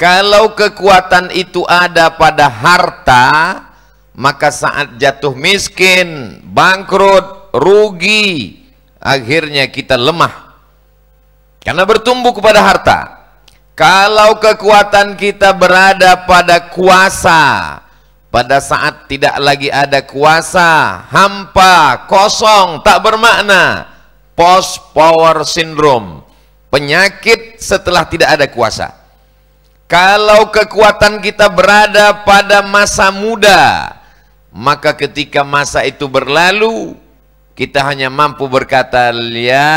Kalau kekuatan itu ada pada harta, maka saat jatuh miskin, bangkrut, rugi, akhirnya kita lemah. Karena bertumbuh kepada harta. Kalau kekuatan kita berada pada kuasa, pada saat tidak lagi ada kuasa, hampa, kosong, tak bermakna, post power syndrome, penyakit setelah tidak ada kuasa. Kalau kekuatan kita berada pada masa muda, maka ketika masa itu berlalu, kita hanya mampu berkata, "Ya,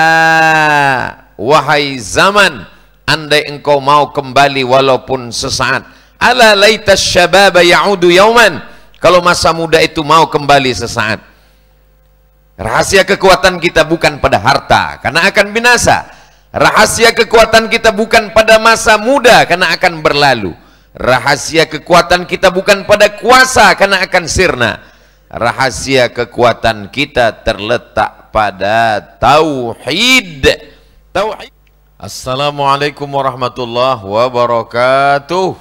wahai zaman, andai engkau mau kembali walaupun sesaat." Ala laita syababa ya'udu yauman. Kalau masa muda itu mau kembali sesaat. Rahasia kekuatan kita bukan pada harta, karena akan binasa Rahasia kekuatan kita bukan pada masa muda karena akan berlalu. Rahasia kekuatan kita bukan pada kuasa karena akan sirna. Rahasia kekuatan kita terletak pada tauhid. Tauhid. Assalamualaikum warahmatullahi wabarakatuh.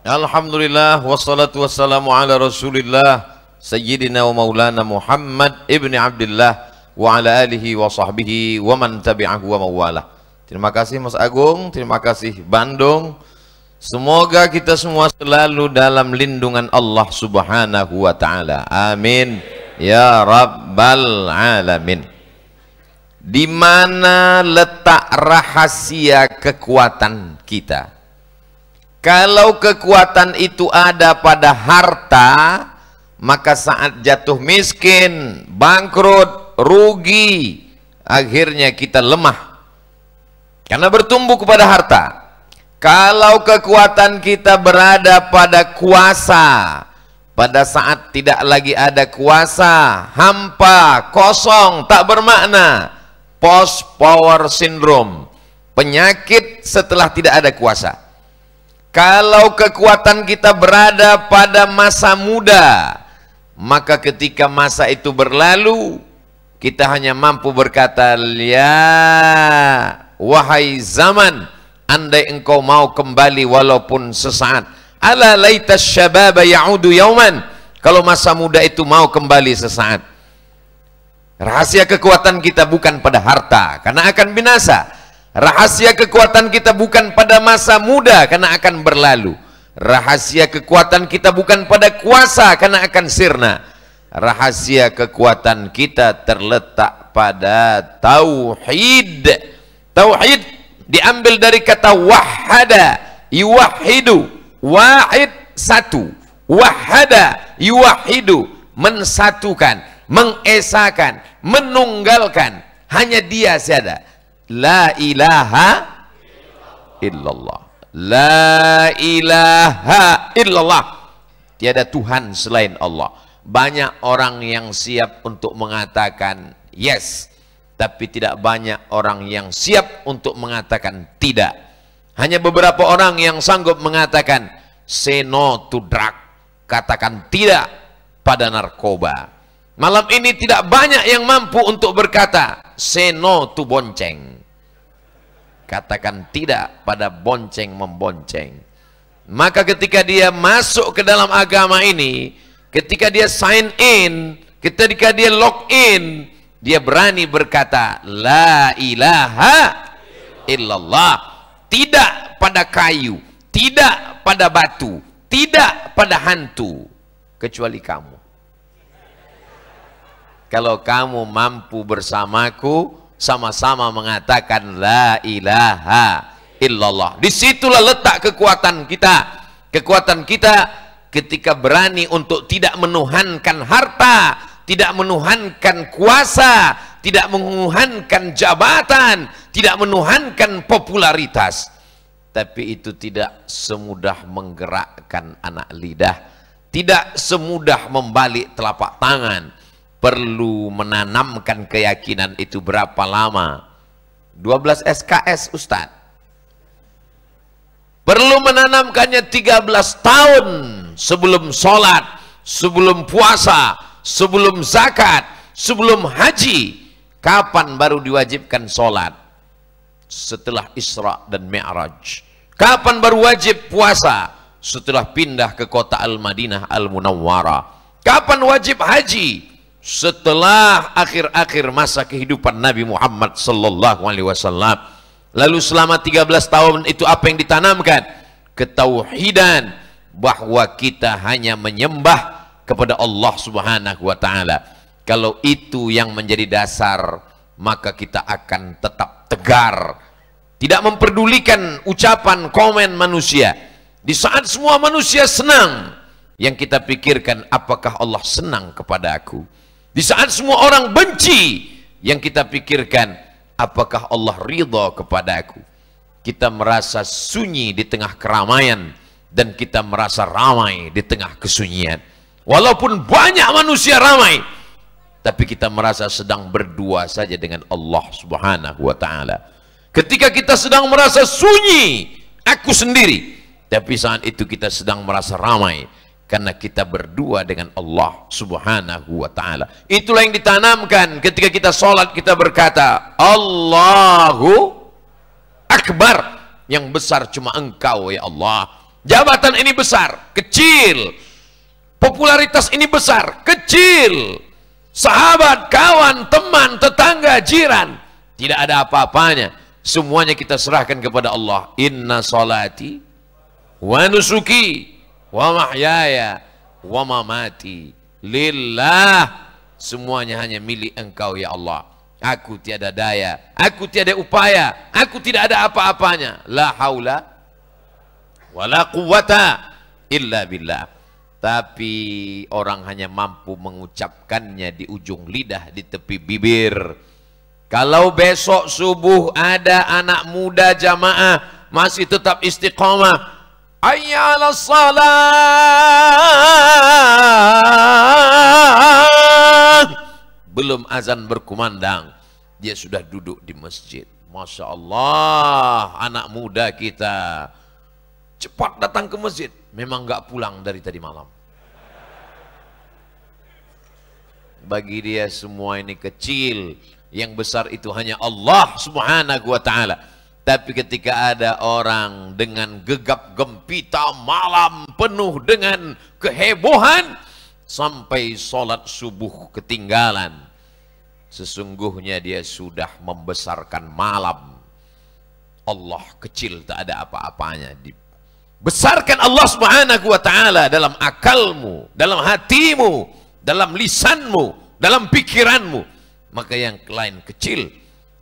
Alhamdulillah wassalatu wassalamu ala Rasulillah Sayyidina wa Maulana Muhammad ibni Abdullah wa ala alihi wa sahbihi wa man tabi'ahu wa mawalah. Terima kasih Mas Agung, terima kasih Bandung. Semoga kita semua selalu dalam lindungan Allah Subhanahu wa taala. Amin. Ya Rabbal Alamin. Di mana letak rahasia kekuatan kita? Kalau kekuatan itu ada pada harta, maka saat jatuh miskin, bangkrut, rugi, akhirnya kita lemah. Karena bertumbuh kepada harta. Kalau kekuatan kita berada pada kuasa, pada saat tidak lagi ada kuasa, hampa, kosong, tak bermakna. Post power syndrome. Penyakit setelah tidak ada kuasa. Kalau kekuatan kita berada pada masa muda, maka ketika masa itu berlalu, kita hanya mampu berkata, Ya, wahai zaman, andai engkau mau kembali walaupun sesaat. Ala laita syababa ya'udu yauman. Kalau masa muda itu mau kembali sesaat. Rahasia kekuatan kita bukan pada harta, karena akan binasa. Rahasia kekuatan kita bukan pada masa muda, karena akan berlalu. Rahasia kekuatan kita bukan pada kuasa karena akan sirna. Rahasia kekuatan kita terletak pada tauhid. Tauhid diambil dari kata wahada, yuwahidu, wahid satu. Wahada yuwahidu mensatukan, mengesakan, menunggalkan. Hanya dia saja. La ilaha illallah. La ilaha illallah. Tiada Tuhan selain Allah. Banyak orang yang siap untuk mengatakan yes. Tapi tidak banyak orang yang siap untuk mengatakan tidak. Hanya beberapa orang yang sanggup mengatakan say no to drug. Katakan tidak pada narkoba. Malam ini tidak banyak yang mampu untuk berkata say no to bonceng katakan tidak pada bonceng membonceng maka ketika dia masuk ke dalam agama ini ketika dia sign in ketika dia log in dia berani berkata la ilaha illallah tidak pada kayu tidak pada batu tidak pada hantu kecuali kamu kalau kamu mampu bersamaku sama-sama mengatakan la ilaha illallah. Disitulah letak kekuatan kita. Kekuatan kita ketika berani untuk tidak menuhankan harta, tidak menuhankan kuasa, tidak menuhankan jabatan, tidak menuhankan popularitas. Tapi itu tidak semudah menggerakkan anak lidah, tidak semudah membalik telapak tangan, perlu menanamkan keyakinan itu berapa lama? 12 SKS Ustadz. Perlu menanamkannya 13 tahun sebelum sholat, sebelum puasa, sebelum zakat, sebelum haji. Kapan baru diwajibkan sholat? Setelah Isra dan Mi'raj. Kapan baru wajib puasa? Setelah pindah ke kota Al-Madinah Al-Munawwara. Kapan wajib haji? setelah akhir-akhir masa kehidupan Nabi Muhammad sallallahu alaihi wasallam. Lalu selama 13 tahun itu apa yang ditanamkan? Ketauhidan bahwa kita hanya menyembah kepada Allah Subhanahu wa taala. Kalau itu yang menjadi dasar, maka kita akan tetap tegar, tidak memperdulikan ucapan komen manusia. Di saat semua manusia senang, yang kita pikirkan apakah Allah senang kepada aku? Di saat semua orang benci, yang kita pikirkan, apakah Allah kepada kepadaku? Kita merasa sunyi di tengah keramaian dan kita merasa ramai di tengah kesunyian. Walaupun banyak manusia ramai, tapi kita merasa sedang berdua saja dengan Allah Subhanahu wa taala. Ketika kita sedang merasa sunyi, aku sendiri, tapi saat itu kita sedang merasa ramai karena kita berdua dengan Allah Subhanahu wa taala. Itulah yang ditanamkan ketika kita sholat kita berkata, Allahu akbar. Yang besar cuma Engkau ya Allah. Jabatan ini besar, kecil. Popularitas ini besar, kecil. Sahabat, kawan, teman, tetangga, jiran, tidak ada apa-apanya. Semuanya kita serahkan kepada Allah. Inna salati wa nusuki wa mahyaya wa mamati lillah semuanya hanya milik engkau ya Allah aku tiada daya aku tiada upaya aku tidak ada apa-apanya la haula wala quwata illa billah tapi orang hanya mampu mengucapkannya di ujung lidah di tepi bibir kalau besok subuh ada anak muda jamaah masih tetap istiqomah Ayya ala Belum azan berkumandang, dia sudah duduk di masjid. Masya Allah, anak muda kita cepat datang ke masjid. Memang nggak pulang dari tadi malam. Bagi dia semua ini kecil, yang besar itu hanya Allah Subhanahu wa taala. Tapi ketika ada orang dengan gegap gempita malam penuh dengan kehebohan sampai sholat subuh ketinggalan. Sesungguhnya dia sudah membesarkan malam. Allah kecil tak ada apa-apanya. Besarkan Allah subhanahu wa ta'ala dalam akalmu, dalam hatimu, dalam lisanmu, dalam pikiranmu. Maka yang lain kecil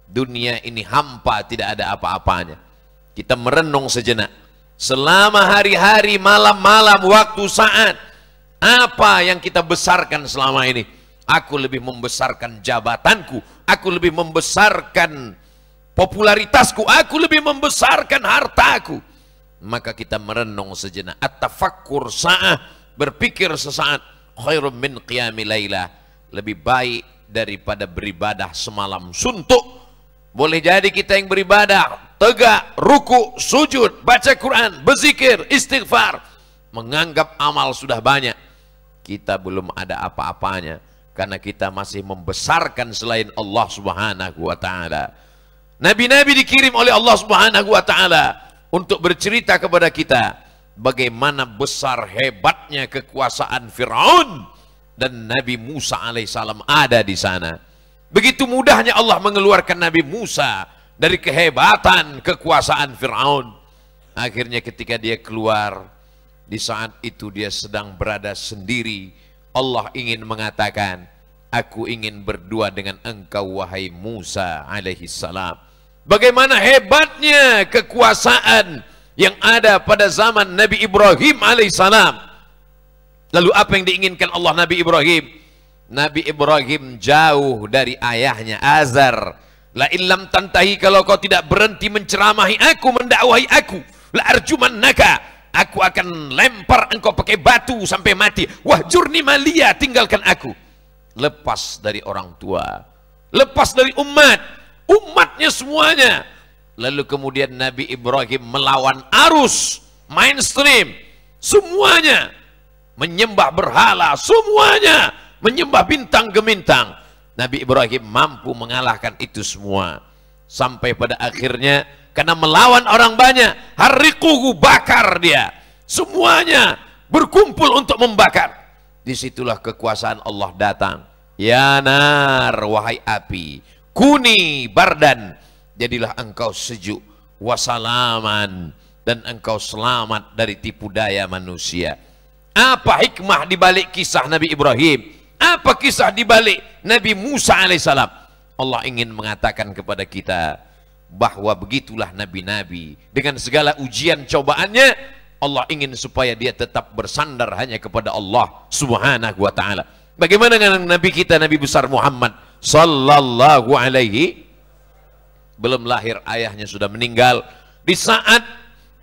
Dunia ini hampa, tidak ada apa-apanya. Kita merenung sejenak. Selama hari-hari, malam-malam, waktu, saat, apa yang kita besarkan selama ini? Aku lebih membesarkan jabatanku, aku lebih membesarkan popularitasku, aku lebih membesarkan hartaku. Maka kita merenung sejenak. At-tafakkur sa'ah, berpikir sesaat. Khairun min qiyami Lebih baik daripada beribadah semalam suntuk boleh jadi kita yang beribadah, tegak, ruku, sujud, baca Quran, berzikir, istighfar, menganggap amal sudah banyak. Kita belum ada apa-apanya karena kita masih membesarkan selain Allah Subhanahu wa taala. Nabi-nabi dikirim oleh Allah Subhanahu wa taala untuk bercerita kepada kita bagaimana besar hebatnya kekuasaan Firaun dan Nabi Musa alaihissalam ada di sana. Begitu mudahnya Allah mengeluarkan Nabi Musa dari kehebatan kekuasaan Fir'aun. Akhirnya ketika dia keluar, di saat itu dia sedang berada sendiri. Allah ingin mengatakan, aku ingin berdua dengan engkau wahai Musa alaihi salam. Bagaimana hebatnya kekuasaan yang ada pada zaman Nabi Ibrahim alaihissalam. salam. Lalu apa yang diinginkan Allah Nabi Ibrahim? Nabi Ibrahim jauh dari ayahnya Azar. La illam tantahi kalau kau tidak berhenti menceramahi aku, mendakwahi aku. La arjuman naga. Aku akan lempar engkau pakai batu sampai mati. Wah jurni malia tinggalkan aku. Lepas dari orang tua. Lepas dari umat. Umatnya semuanya. Lalu kemudian Nabi Ibrahim melawan arus. Mainstream. Semuanya. Menyembah berhala. Semuanya menyembah bintang gemintang. Nabi Ibrahim mampu mengalahkan itu semua. Sampai pada akhirnya karena melawan orang banyak, hari harikuhu bakar dia. Semuanya berkumpul untuk membakar. Disitulah kekuasaan Allah datang. Ya nar, wahai api. Kuni bardan. Jadilah engkau sejuk. Wasalaman. Dan engkau selamat dari tipu daya manusia. Apa hikmah dibalik kisah Nabi Ibrahim? Apa kisah di balik Nabi Musa alaihissalam? Allah ingin mengatakan kepada kita bahwa begitulah nabi-nabi dengan segala ujian cobaannya Allah ingin supaya dia tetap bersandar hanya kepada Allah Subhanahu wa taala. Bagaimana dengan nabi kita Nabi besar Muhammad sallallahu alaihi belum lahir ayahnya sudah meninggal di saat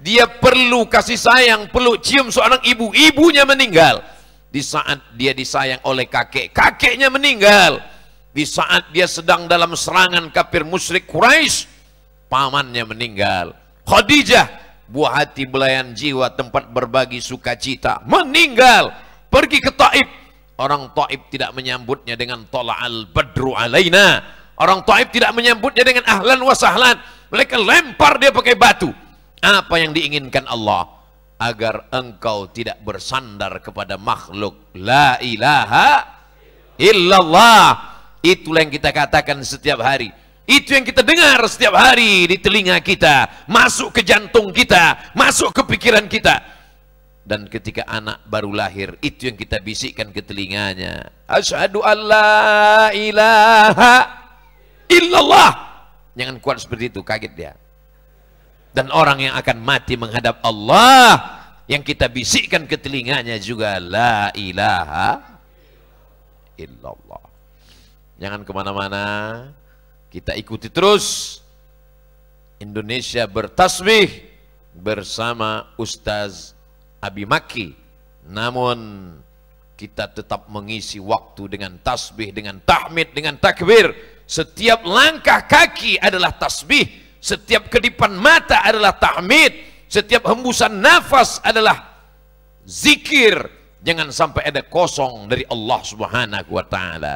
dia perlu kasih sayang, perlu cium seorang ibu, ibunya meninggal di saat dia disayang oleh kakek kakeknya meninggal di saat dia sedang dalam serangan kafir musyrik Quraisy pamannya meninggal Khadijah buah hati belayan jiwa tempat berbagi sukacita meninggal pergi ke Taib orang Taib tidak menyambutnya dengan al badru alaina orang Taib tidak menyambutnya dengan ahlan wasahlan mereka lempar dia pakai batu apa yang diinginkan Allah agar engkau tidak bersandar kepada makhluk. La ilaha illallah. Itulah yang kita katakan setiap hari. Itu yang kita dengar setiap hari di telinga kita, masuk ke jantung kita, masuk ke pikiran kita. Dan ketika anak baru lahir, itu yang kita bisikkan ke telinganya. Asyhadu alla ilaha illallah. Jangan kuat seperti itu, kaget dia dan orang yang akan mati menghadap Allah yang kita bisikkan ke telinganya juga la ilaha illallah jangan kemana-mana kita ikuti terus Indonesia bertasbih bersama Ustaz Abi Maki namun kita tetap mengisi waktu dengan tasbih, dengan tahmid, dengan takbir. Setiap langkah kaki adalah tasbih setiap kedipan mata adalah tahmid setiap hembusan nafas adalah zikir jangan sampai ada kosong dari Allah subhanahu wa ta'ala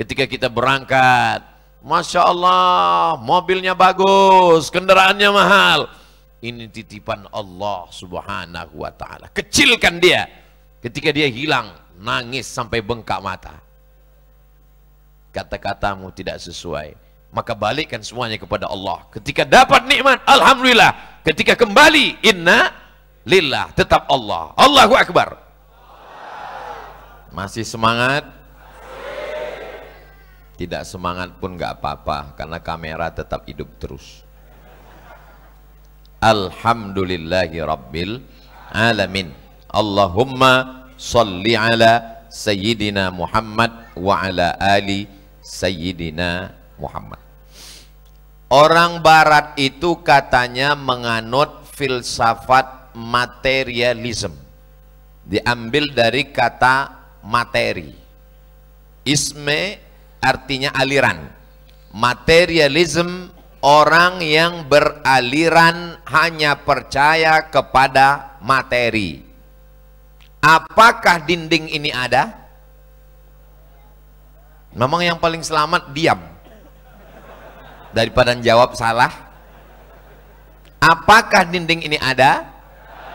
ketika kita berangkat Masya Allah mobilnya bagus kendaraannya mahal ini titipan Allah subhanahu wa ta'ala kecilkan dia ketika dia hilang nangis sampai bengkak mata kata-katamu tidak sesuai maka balikkan semuanya kepada Allah. Ketika dapat nikmat, alhamdulillah. Ketika kembali, inna lillah, tetap Allah. Allahu akbar. Masih semangat? Tidak semangat pun nggak apa-apa karena kamera tetap hidup terus. Alhamdulillahi rabbil alamin. Allahumma salli ala sayyidina Muhammad wa ala ali sayyidina Muhammad. Orang barat itu katanya menganut filsafat materialisme. Diambil dari kata materi. Isme artinya aliran. Materialisme orang yang beraliran hanya percaya kepada materi. Apakah dinding ini ada? Memang yang paling selamat diam daripada jawab salah apakah dinding ini ada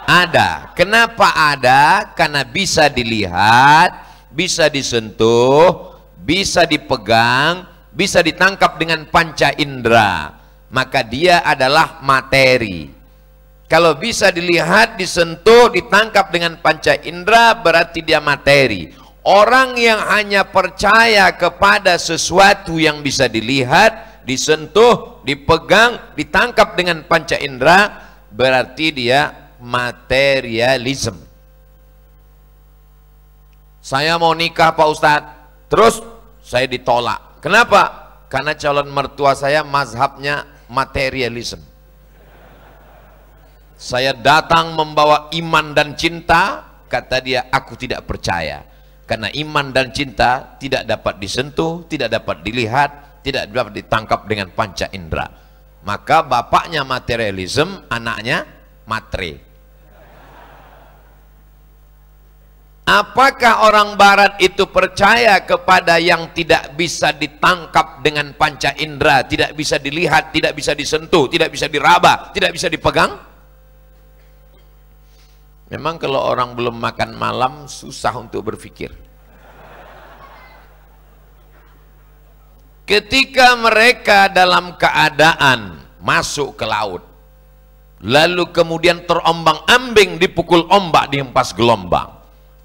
ada kenapa ada karena bisa dilihat bisa disentuh bisa dipegang bisa ditangkap dengan panca indera maka dia adalah materi kalau bisa dilihat, disentuh, ditangkap dengan panca indera, berarti dia materi. Orang yang hanya percaya kepada sesuatu yang bisa dilihat, disentuh, dipegang, ditangkap dengan panca indera, berarti dia materialism. Saya mau nikah Pak Ustadz, terus saya ditolak. Kenapa? Karena calon mertua saya mazhabnya materialism. Saya datang membawa iman dan cinta, kata dia aku tidak percaya. Karena iman dan cinta tidak dapat disentuh, tidak dapat dilihat, tidak dapat ditangkap dengan panca indera maka bapaknya materialisme, anaknya materi apakah orang barat itu percaya kepada yang tidak bisa ditangkap dengan panca indera tidak bisa dilihat, tidak bisa disentuh tidak bisa diraba, tidak bisa dipegang memang kalau orang belum makan malam susah untuk berpikir Ketika mereka dalam keadaan masuk ke laut, lalu kemudian terombang-ambing dipukul ombak dihempas gelombang,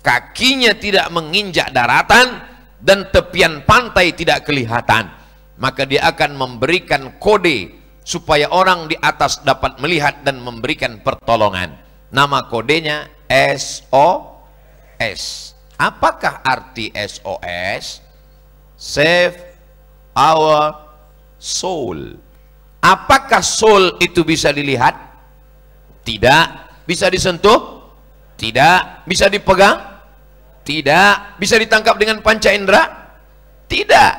kakinya tidak menginjak daratan dan tepian pantai tidak kelihatan, maka dia akan memberikan kode supaya orang di atas dapat melihat dan memberikan pertolongan. Nama kodenya SOS. Apakah arti SOS? Save our soul. Apakah soul itu bisa dilihat? Tidak. Bisa disentuh? Tidak. Bisa dipegang? Tidak. Bisa ditangkap dengan panca indera? Tidak.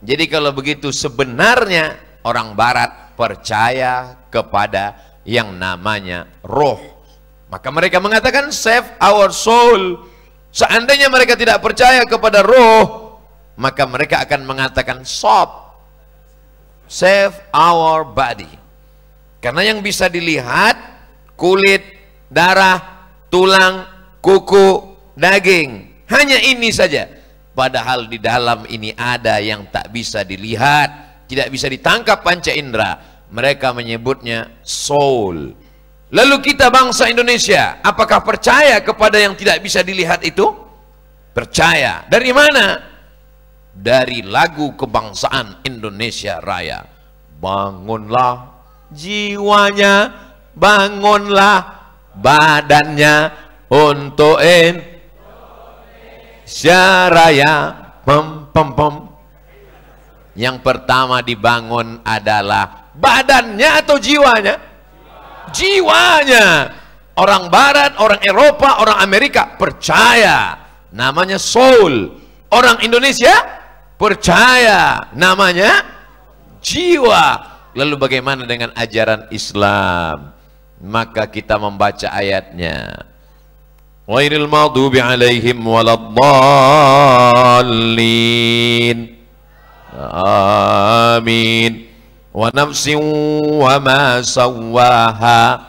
Jadi kalau begitu sebenarnya orang barat percaya kepada yang namanya roh. Maka mereka mengatakan save our soul. Seandainya mereka tidak percaya kepada roh, maka mereka akan mengatakan stop save our body karena yang bisa dilihat kulit, darah, tulang, kuku, daging hanya ini saja padahal di dalam ini ada yang tak bisa dilihat tidak bisa ditangkap panca indera mereka menyebutnya soul lalu kita bangsa Indonesia apakah percaya kepada yang tidak bisa dilihat itu? percaya dari mana? dari lagu kebangsaan Indonesia Raya. Bangunlah jiwanya, bangunlah badannya untuk Indonesia Raya. Pem, pem, pem. Yang pertama dibangun adalah badannya atau jiwanya? Jiwanya. Orang Barat, orang Eropa, orang Amerika percaya. Namanya soul. Orang Indonesia percaya namanya jiwa lalu bagaimana dengan ajaran Islam maka kita membaca ayatnya wairil maghdubi alaihim waladdallin amin wa nafsin wa ma sawaha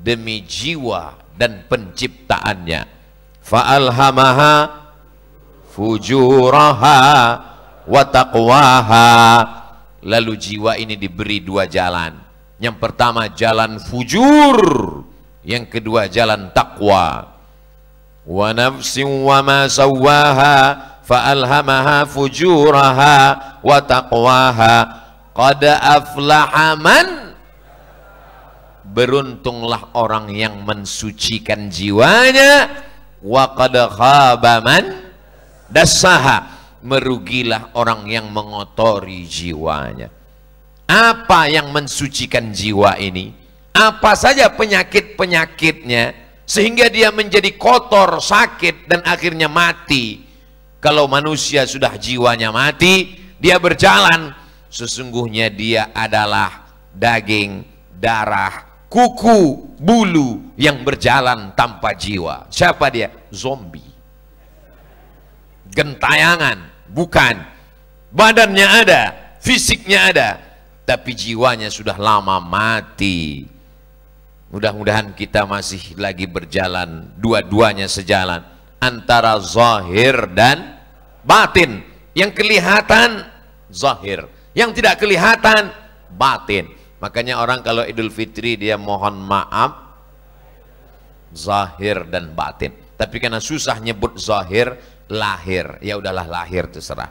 demi jiwa dan penciptaannya alhamaha fujuraha wa taqwaha. Lalu jiwa ini diberi dua jalan. Yang pertama jalan fujur, yang kedua jalan takwa. Wa nafsin wa ma sawaha fa alhamaha fujuraha wa taqwaha. Qad aflaha man beruntunglah orang yang mensucikan jiwanya wa qad khaba man merugilah orang yang mengotori jiwanya. Apa yang mensucikan jiwa ini? Apa saja penyakit-penyakitnya sehingga dia menjadi kotor, sakit dan akhirnya mati. Kalau manusia sudah jiwanya mati, dia berjalan sesungguhnya dia adalah daging, darah, kuku, bulu yang berjalan tanpa jiwa. Siapa dia? Zombie gentayangan, bukan. Badannya ada, fisiknya ada, tapi jiwanya sudah lama mati. Mudah-mudahan kita masih lagi berjalan, dua-duanya sejalan antara zahir dan batin. Yang kelihatan zahir, yang tidak kelihatan batin. Makanya orang kalau Idul Fitri dia mohon maaf zahir dan batin. Tapi karena susah nyebut zahir, lahir ya udahlah lahir terserah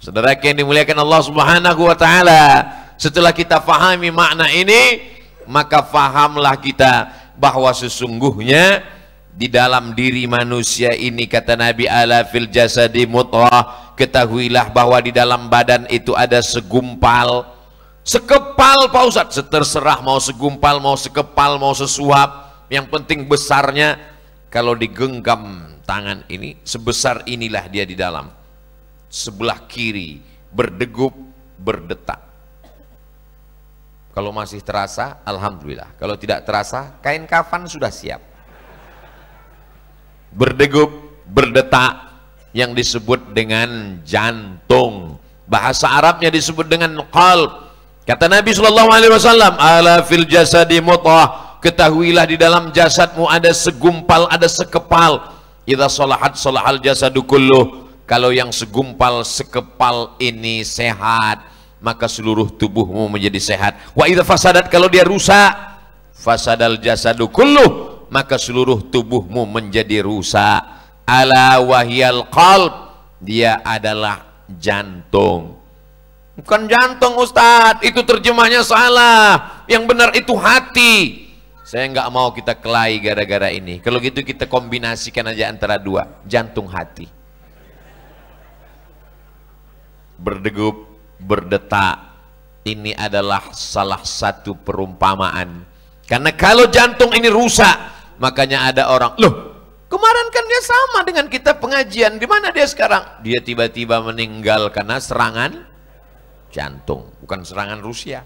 saudara yang dimuliakan Allah subhanahu wa ta'ala setelah kita fahami makna ini maka fahamlah kita bahwa sesungguhnya di dalam diri manusia ini kata Nabi ala fil jasadi mutrah ketahuilah bahwa di dalam badan itu ada segumpal sekepal Pausat, seterserah mau segumpal mau sekepal mau sesuap yang penting besarnya kalau digenggam tangan ini sebesar inilah dia di dalam sebelah kiri berdegup berdetak kalau masih terasa Alhamdulillah kalau tidak terasa kain kafan sudah siap berdegup berdetak yang disebut dengan jantung bahasa Arabnya disebut dengan qalb kata Nabi Shallallahu Alaihi Wasallam ala fil jasadi mutah Ketahuilah di dalam jasadmu ada segumpal, ada sekepal. sholat salahat salahal jasadukullu. Kalau yang segumpal, sekepal ini sehat, maka seluruh tubuhmu menjadi sehat. Wa itu fasadat kalau dia rusak, fasadal jasadu maka seluruh tubuhmu menjadi rusak. Ala wahyal qalb. Dia adalah jantung. Bukan jantung Ustadz, itu terjemahnya salah. Yang benar itu hati. Saya nggak mau kita kelahi gara-gara ini. Kalau gitu kita kombinasikan aja antara dua, jantung hati. Berdegup, berdetak. Ini adalah salah satu perumpamaan. Karena kalau jantung ini rusak, makanya ada orang, "Loh, kemarin kan dia sama dengan kita pengajian. Di mana dia sekarang?" Dia tiba-tiba meninggal karena serangan jantung, bukan serangan Rusia.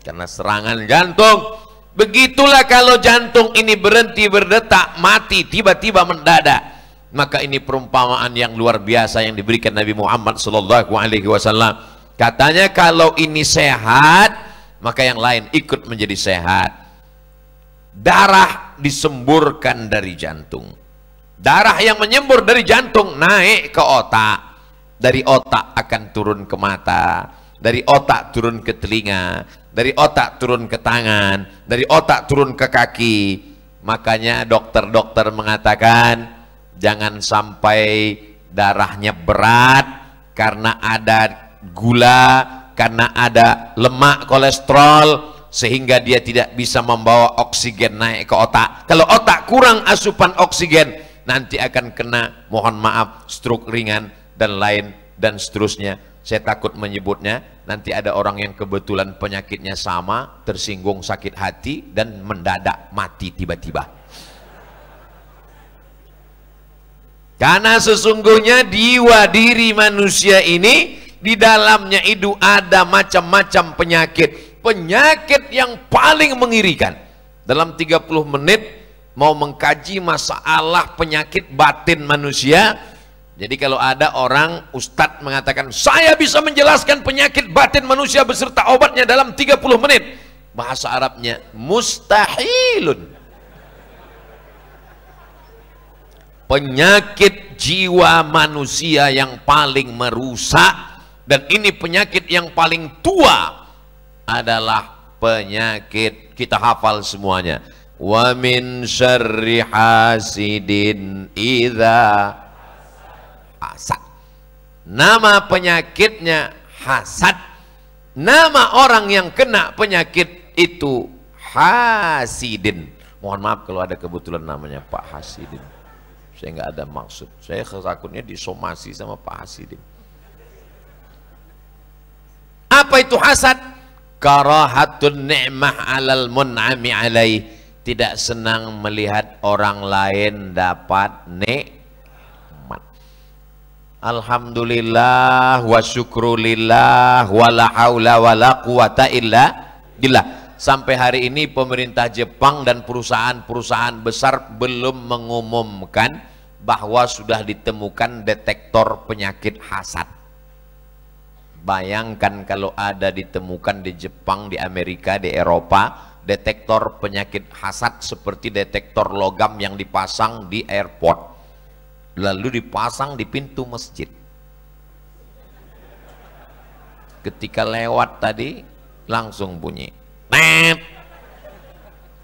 Karena serangan jantung Begitulah kalau jantung ini berhenti berdetak, mati tiba-tiba mendadak. Maka ini perumpamaan yang luar biasa yang diberikan Nabi Muhammad sallallahu alaihi wasallam. Katanya kalau ini sehat, maka yang lain ikut menjadi sehat. Darah disemburkan dari jantung. Darah yang menyembur dari jantung naik ke otak. Dari otak akan turun ke mata, dari otak turun ke telinga, dari otak turun ke tangan, dari otak turun ke kaki. Makanya dokter-dokter mengatakan jangan sampai darahnya berat karena ada gula, karena ada lemak kolesterol sehingga dia tidak bisa membawa oksigen naik ke otak. Kalau otak kurang asupan oksigen, nanti akan kena mohon maaf stroke ringan dan lain dan seterusnya. Saya takut menyebutnya nanti ada orang yang kebetulan penyakitnya sama, tersinggung sakit hati, dan mendadak mati tiba-tiba. Karena sesungguhnya jiwa diri manusia ini, di dalamnya itu ada macam-macam penyakit. Penyakit yang paling mengirikan. Dalam 30 menit, mau mengkaji masalah penyakit batin manusia, jadi kalau ada orang ustadz mengatakan saya bisa menjelaskan penyakit batin manusia beserta obatnya dalam 30 menit. Bahasa Arabnya mustahilun. Penyakit jiwa manusia yang paling merusak dan ini penyakit yang paling tua adalah penyakit kita hafal semuanya. Wa min syarri hasidin idha hasad. Nama penyakitnya hasad. Nama orang yang kena penyakit itu hasidin. Mohon maaf kalau ada kebetulan namanya Pak Hasidin. Saya nggak ada maksud. Saya kesakutnya disomasi sama Pak Hasidin. Apa itu hasad? Karahatun ni'mah alal mun'ami alaih. Tidak senang melihat orang lain dapat nek Alhamdulillah wa syukrulillah wa la hawla wa la quwata illa billah. Sampai hari ini pemerintah Jepang dan perusahaan-perusahaan besar belum mengumumkan bahwa sudah ditemukan detektor penyakit hasad. Bayangkan kalau ada ditemukan di Jepang, di Amerika, di Eropa, detektor penyakit hasad seperti detektor logam yang dipasang di airport lalu dipasang di pintu masjid ketika lewat tadi langsung bunyi net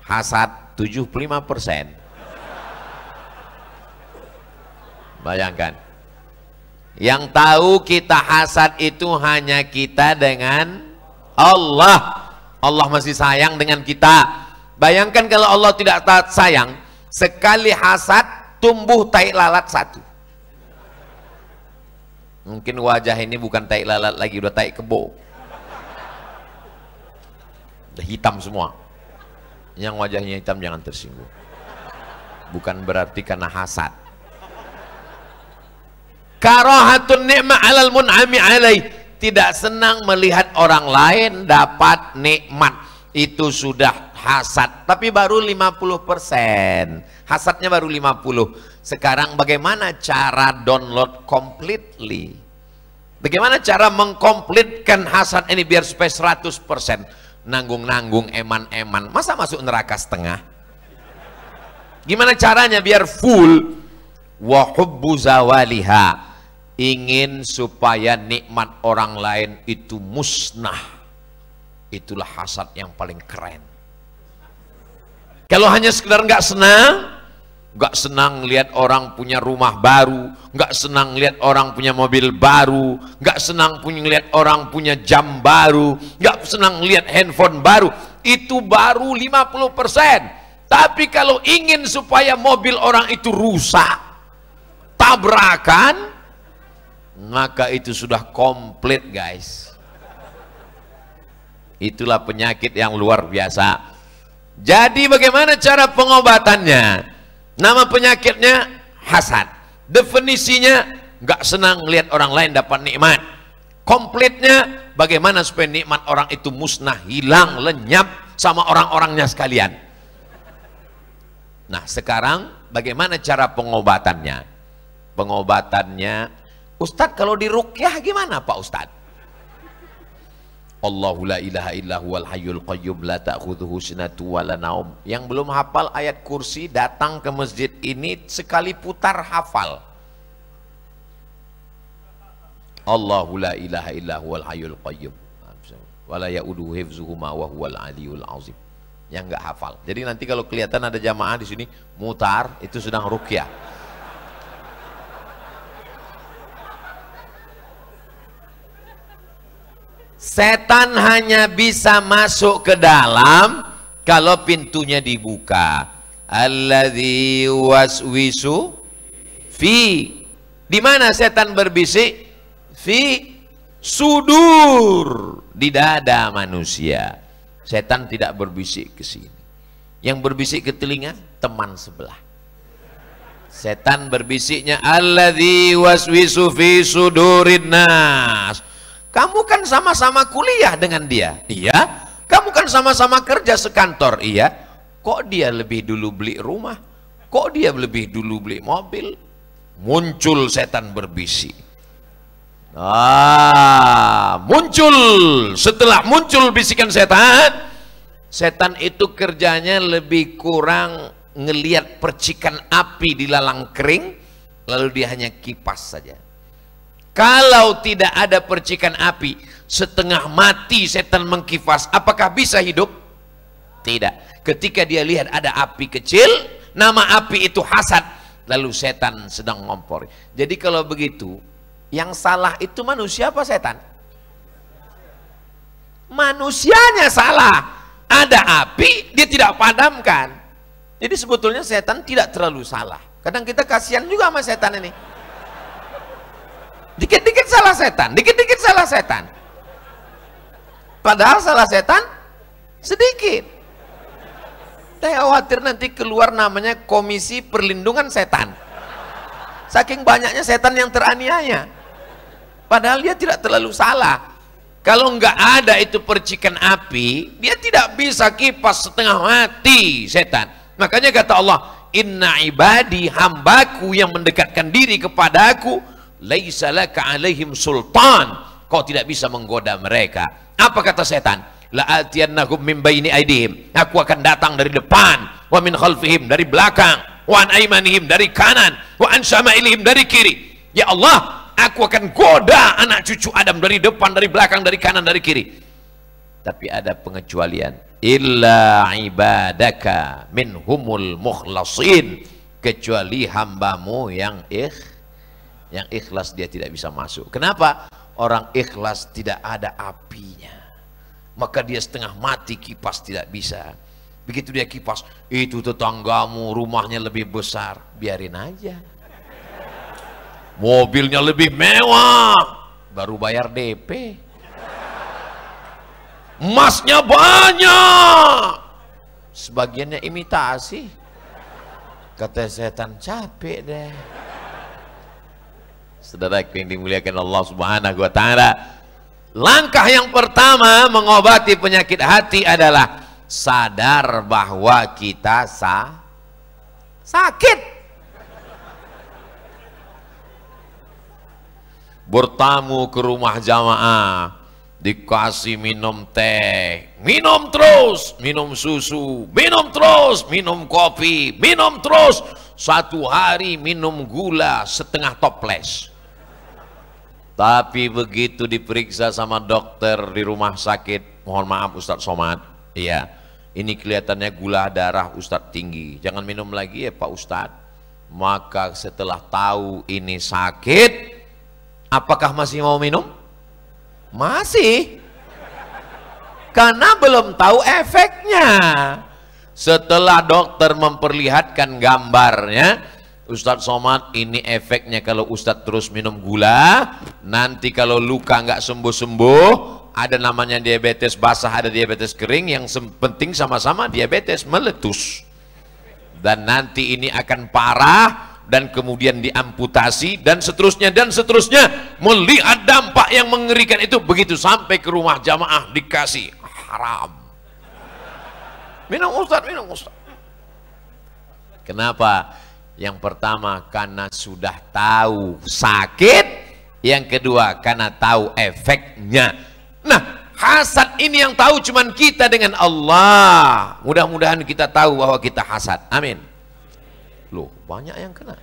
hasad 75 bayangkan yang tahu kita hasad itu hanya kita dengan Allah Allah masih sayang dengan kita bayangkan kalau Allah tidak sayang sekali hasad tumbuh tai lalat satu mungkin wajah ini bukan tai lalat lagi udah tai kebo udah hitam semua yang wajahnya hitam jangan tersinggung bukan berarti karena hasad karahatun nikma alal mun'ami alaih tidak senang melihat orang lain dapat nikmat itu sudah hasad tapi baru 50% hasadnya baru 50 sekarang bagaimana cara download completely bagaimana cara mengkomplitkan hasad ini biar supaya 100% nanggung-nanggung eman-eman masa masuk neraka setengah gimana caranya biar full wahubbu zawaliha ingin supaya nikmat orang lain itu musnah itulah hasad yang paling keren kalau hanya sekedar nggak senang nggak senang lihat orang punya rumah baru, nggak senang lihat orang punya mobil baru, nggak senang punya lihat orang punya jam baru, nggak senang lihat handphone baru. Itu baru 50%. Tapi kalau ingin supaya mobil orang itu rusak, tabrakan, maka itu sudah komplit guys. Itulah penyakit yang luar biasa. Jadi bagaimana cara pengobatannya? Nama penyakitnya hasad. Definisinya nggak senang lihat orang lain dapat nikmat. Komplitnya bagaimana supaya nikmat orang itu musnah, hilang, lenyap sama orang-orangnya sekalian. Nah sekarang bagaimana cara pengobatannya? Pengobatannya, Ustadz kalau di rukyah gimana Pak Ustadz? Allahu la ilaha illa huwal hayyul qayyum la ta'khudhuhu sinatu wa la naum. Yang belum hafal ayat kursi datang ke masjid ini sekali putar hafal. Allahu la ilaha illa huwal hayyul qayyum. Wa la ya'uduhu hifzuhuma wa huwal aliyul azim. Yang enggak hafal. Jadi nanti kalau kelihatan ada jamaah di sini mutar itu sedang rukyah. Setan hanya bisa masuk ke dalam kalau pintunya dibuka. Alladzi waswisu fi. Di mana setan berbisik? Fi sudur di dada manusia. Setan tidak berbisik ke sini. Yang berbisik ke telinga teman sebelah. Setan berbisiknya alladzi waswisu fi sudurin nas kamu kan sama-sama kuliah dengan dia. Iya. Kamu kan sama-sama kerja sekantor. Iya. Kok dia lebih dulu beli rumah? Kok dia lebih dulu beli mobil? Muncul setan berbisik. Ah, muncul. Setelah muncul bisikan setan, setan itu kerjanya lebih kurang ngeliat percikan api di lalang kering, lalu dia hanya kipas saja. Kalau tidak ada percikan api, setengah mati setan mengkifas. Apakah bisa hidup? Tidak. Ketika dia lihat ada api kecil, nama api itu hasad. Lalu setan sedang ngompor. Jadi kalau begitu, yang salah itu manusia apa setan? Manusianya salah. Ada api, dia tidak padamkan. Jadi sebetulnya setan tidak terlalu salah. Kadang kita kasihan juga sama setan ini Dikit-dikit salah setan, dikit-dikit salah setan. Padahal salah setan sedikit. Saya khawatir nanti keluar namanya Komisi Perlindungan Setan. Saking banyaknya setan yang teraniaya. Padahal dia tidak terlalu salah. Kalau nggak ada itu percikan api, dia tidak bisa kipas setengah mati setan. Makanya kata Allah, Inna ibadi hambaku yang mendekatkan diri kepadaku, laisa laka alaihim sultan kau tidak bisa menggoda mereka apa kata setan la atiyannahum min baini aidihim aku akan datang dari depan wa min khalfihim dari belakang wa an aimanihim dari kanan wa an syama'ilihim dari kiri ya Allah aku akan goda anak cucu Adam dari depan dari belakang dari kanan dari kiri tapi ada pengecualian illa ibadaka minhumul mukhlasin kecuali hambamu yang ikh yang ikhlas dia tidak bisa masuk. Kenapa? Orang ikhlas tidak ada apinya. Maka dia setengah mati kipas tidak bisa. Begitu dia kipas, itu tetanggamu rumahnya lebih besar. Biarin aja. Mobilnya lebih mewah. Baru bayar DP. Emasnya banyak. Sebagiannya imitasi. Kata setan capek deh. Saudara yang dimuliakan Allah Subhanahu wa taala, langkah yang pertama mengobati penyakit hati adalah sadar bahwa kita sa sakit. Bertamu ke rumah jamaah, dikasih minum teh, minum terus, minum susu, minum terus, minum kopi, minum terus, satu hari minum gula setengah toples. Tapi begitu diperiksa sama dokter di rumah sakit, mohon maaf Ustadz Somad, iya, ini kelihatannya gula darah Ustadz tinggi, jangan minum lagi ya Pak Ustadz. Maka setelah tahu ini sakit, apakah masih mau minum? Masih. Karena belum tahu efeknya. Setelah dokter memperlihatkan gambarnya, Ustadz Somad ini efeknya kalau Ustadz terus minum gula nanti kalau luka nggak sembuh-sembuh ada namanya diabetes basah ada diabetes kering yang penting sama-sama diabetes meletus dan nanti ini akan parah dan kemudian diamputasi dan seterusnya dan seterusnya melihat dampak yang mengerikan itu begitu sampai ke rumah jamaah dikasih haram minum Ustadz, minum Ustad, kenapa yang pertama karena sudah tahu sakit, yang kedua karena tahu efeknya. Nah, hasad ini yang tahu cuman kita dengan Allah. Mudah-mudahan kita tahu bahwa kita hasad. Amin. Loh, banyak yang kena.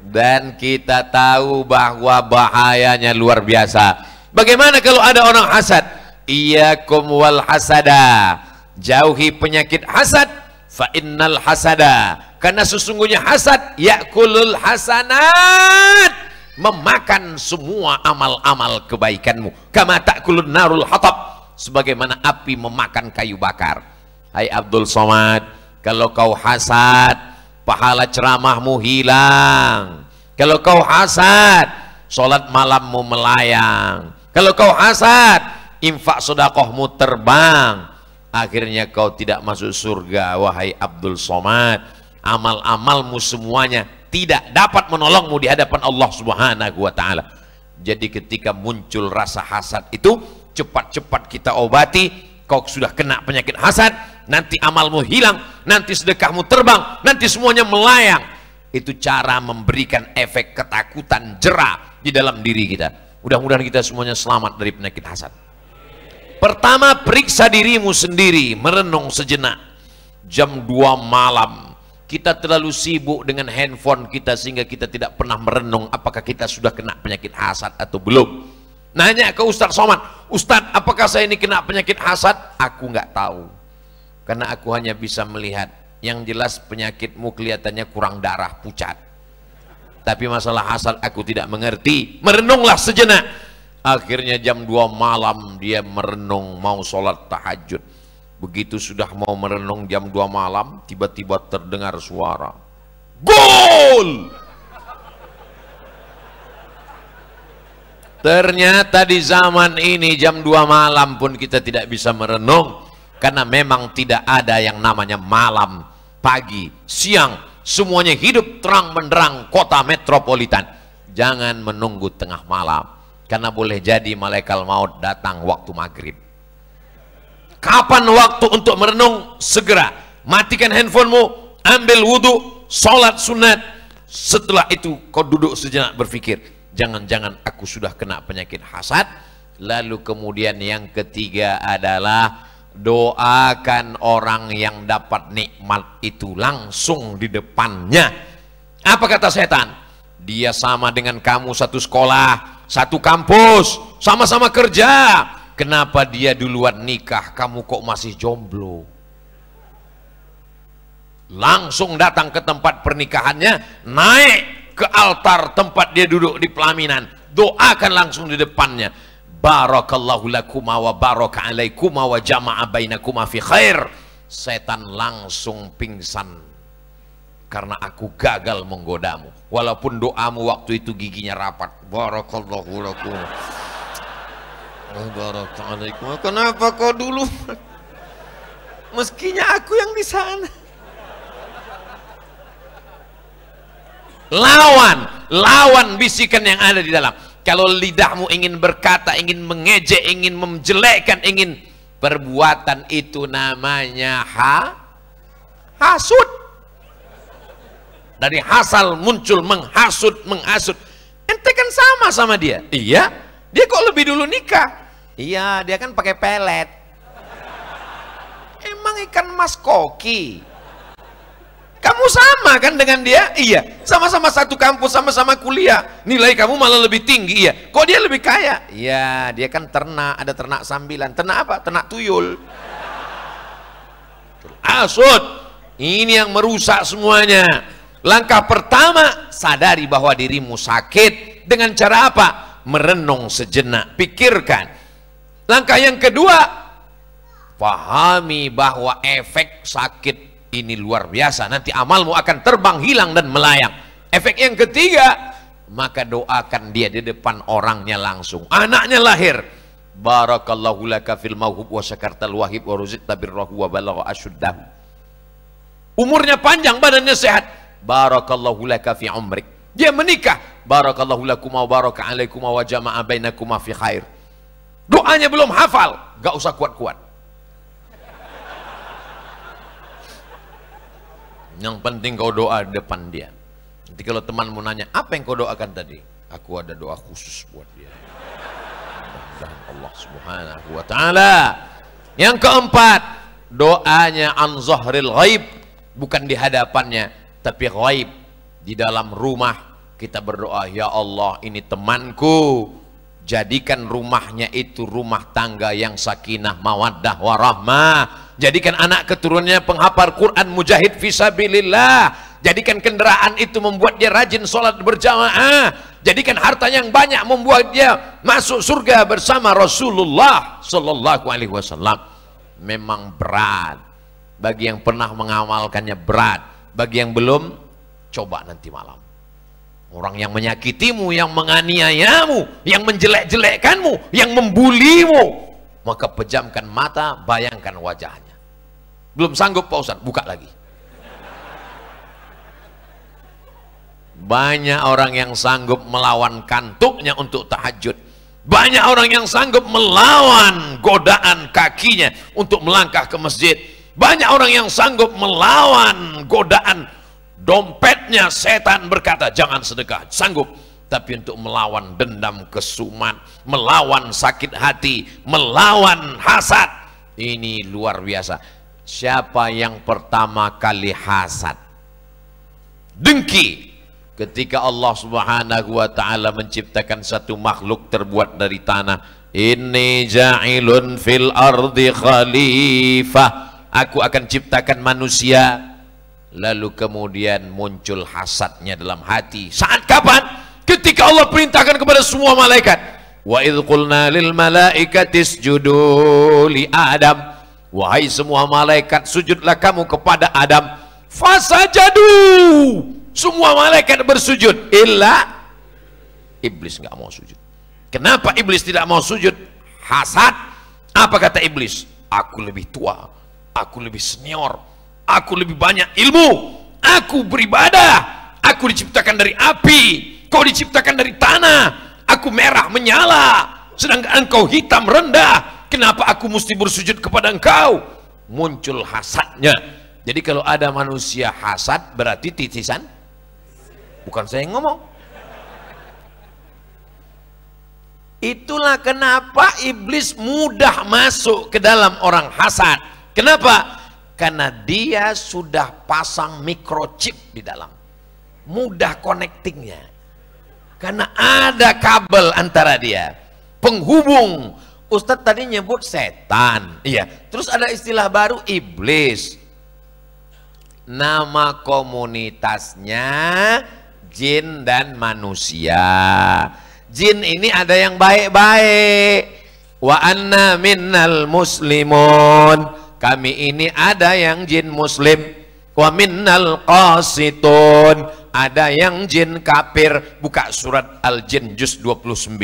Dan kita tahu bahwa bahayanya luar biasa. Bagaimana kalau ada orang hasad? Iyakum wal hasada. Jauhi penyakit hasad fa innal hasada karena sesungguhnya hasad yakulul hasanat memakan semua amal-amal kebaikanmu kama takulun narul hatab sebagaimana api memakan kayu bakar hai Abdul Somad kalau kau hasad pahala ceramahmu hilang kalau kau hasad sholat malammu melayang kalau kau hasad infak sodakohmu terbang akhirnya kau tidak masuk surga wahai Abdul Somad amal-amalmu semuanya tidak dapat menolongmu di hadapan Allah Subhanahu wa taala. Jadi ketika muncul rasa hasad itu cepat-cepat kita obati, kau sudah kena penyakit hasad, nanti amalmu hilang, nanti sedekahmu terbang, nanti semuanya melayang. Itu cara memberikan efek ketakutan jerah di dalam diri kita. Mudah-mudahan kita semuanya selamat dari penyakit hasad. Pertama periksa dirimu sendiri, merenung sejenak. Jam 2 malam, kita terlalu sibuk dengan handphone kita sehingga kita tidak pernah merenung apakah kita sudah kena penyakit hasad atau belum. Nanya ke Ustaz Somad, Ustaz apakah saya ini kena penyakit hasad? Aku nggak tahu. Karena aku hanya bisa melihat. Yang jelas penyakitmu kelihatannya kurang darah pucat. Tapi masalah hasad aku tidak mengerti. Merenunglah sejenak Akhirnya jam 2 malam dia merenung mau sholat tahajud. Begitu sudah mau merenung jam 2 malam, tiba-tiba terdengar suara. Gol! Ternyata di zaman ini jam 2 malam pun kita tidak bisa merenung karena memang tidak ada yang namanya malam, pagi, siang, semuanya hidup terang menerang kota metropolitan. Jangan menunggu tengah malam. Karena boleh jadi malaikat maut datang waktu maghrib. Kapan waktu untuk merenung? Segera. Matikan handphonemu, ambil wudhu, sholat sunat. Setelah itu kau duduk sejenak berpikir, jangan-jangan aku sudah kena penyakit hasad. Lalu kemudian yang ketiga adalah doakan orang yang dapat nikmat itu langsung di depannya. Apa kata setan? Dia sama dengan kamu satu sekolah, satu kampus, sama-sama kerja. Kenapa dia duluan nikah, kamu kok masih jomblo? Langsung datang ke tempat pernikahannya, naik ke altar tempat dia duduk di pelaminan. Doakan langsung di depannya. Barakallahu lakuma wa baraka alaikuma wa jama'a bainakuma fi khair. Setan langsung pingsan karena aku gagal menggodamu walaupun doamu waktu itu giginya rapat barakallahu lakum barakallahu kenapa kau dulu meskinya aku yang di sana lawan lawan bisikan yang ada di dalam kalau lidahmu ingin berkata ingin mengejek ingin menjelekkan ingin perbuatan itu namanya ha hasud dari hasal muncul menghasut menghasut ente kan sama sama dia iya dia kok lebih dulu nikah iya dia kan pakai pelet emang ikan mas koki kamu sama kan dengan dia iya sama-sama satu kampus sama-sama kuliah nilai kamu malah lebih tinggi iya kok dia lebih kaya iya dia kan ternak ada ternak sambilan ternak apa ternak tuyul asut ini yang merusak semuanya Langkah pertama, sadari bahwa dirimu sakit. Dengan cara apa? Merenung sejenak, pikirkan. Langkah yang kedua, pahami bahwa efek sakit ini luar biasa. Nanti amalmu akan terbang hilang dan melayang. Efek yang ketiga, maka doakan dia di depan orangnya langsung. Anaknya lahir, barakallahu laka fil mauhub wa syakartal wahib wa ruziqta tabirrahu wa balagha umurnya panjang badannya sehat barakallahu laka fi umrik. Dia menikah, barakallahu lakuma wa baraka alaikum wa jama'a bainakum fi khair. Doanya belum hafal, gak usah kuat-kuat. Yang penting kau doa depan dia. Nanti kalau temanmu nanya, apa yang kau doakan tadi? Aku ada doa khusus buat dia. Allah subhanahu wa ta'ala. Yang keempat, doanya an zahril ghaib bukan di hadapannya tapi ghaib di dalam rumah kita berdoa ya Allah ini temanku jadikan rumahnya itu rumah tangga yang sakinah mawaddah warahmah jadikan anak keturunannya penghafal Quran mujahid fisabilillah jadikan kendaraan itu membuat dia rajin sholat berjamaah jadikan harta yang banyak membuat dia masuk surga bersama Rasulullah Shallallahu Alaihi Wasallam memang berat bagi yang pernah mengamalkannya berat bagi yang belum, coba nanti malam. Orang yang menyakitimu, yang menganiayamu, yang menjelek-jelekkanmu, yang membulimu, maka pejamkan mata, bayangkan wajahnya. Belum sanggup Pak Ustaz, buka lagi. Banyak orang yang sanggup melawan kantuknya untuk tahajud. Banyak orang yang sanggup melawan godaan kakinya untuk melangkah ke masjid banyak orang yang sanggup melawan godaan dompetnya setan berkata jangan sedekah, sanggup tapi untuk melawan dendam kesumat, melawan sakit hati, melawan hasad. Ini luar biasa. Siapa yang pertama kali hasad? Dengki. Ketika Allah Subhanahu wa taala menciptakan satu makhluk terbuat dari tanah, ini ja'ilun fil ardi khalifah aku akan ciptakan manusia lalu kemudian muncul hasadnya dalam hati saat kapan? ketika Allah perintahkan kepada semua malaikat wa idh qulna lil malaikati isjudu li adam wahai semua malaikat sujudlah kamu kepada adam fasajadu semua malaikat bersujud illa iblis nggak mau sujud kenapa iblis tidak mau sujud hasad apa kata iblis aku lebih tua aku lebih senior, aku lebih banyak ilmu, aku beribadah, aku diciptakan dari api, kau diciptakan dari tanah, aku merah menyala, sedangkan engkau hitam rendah, kenapa aku mesti bersujud kepada engkau? Muncul hasadnya. Jadi kalau ada manusia hasad berarti titisan. Bukan saya yang ngomong. Itulah kenapa iblis mudah masuk ke dalam orang hasad. Kenapa? Karena dia sudah pasang microchip di dalam. Mudah connectingnya. Karena ada kabel antara dia. Penghubung. Ustadz tadi nyebut setan. Iya. Terus ada istilah baru iblis. Nama komunitasnya jin dan manusia. Jin ini ada yang baik-baik. Wa anna minnal muslimun kami ini ada yang jin muslim wa minnal qasitun ada yang jin kafir buka surat al-jin juz 29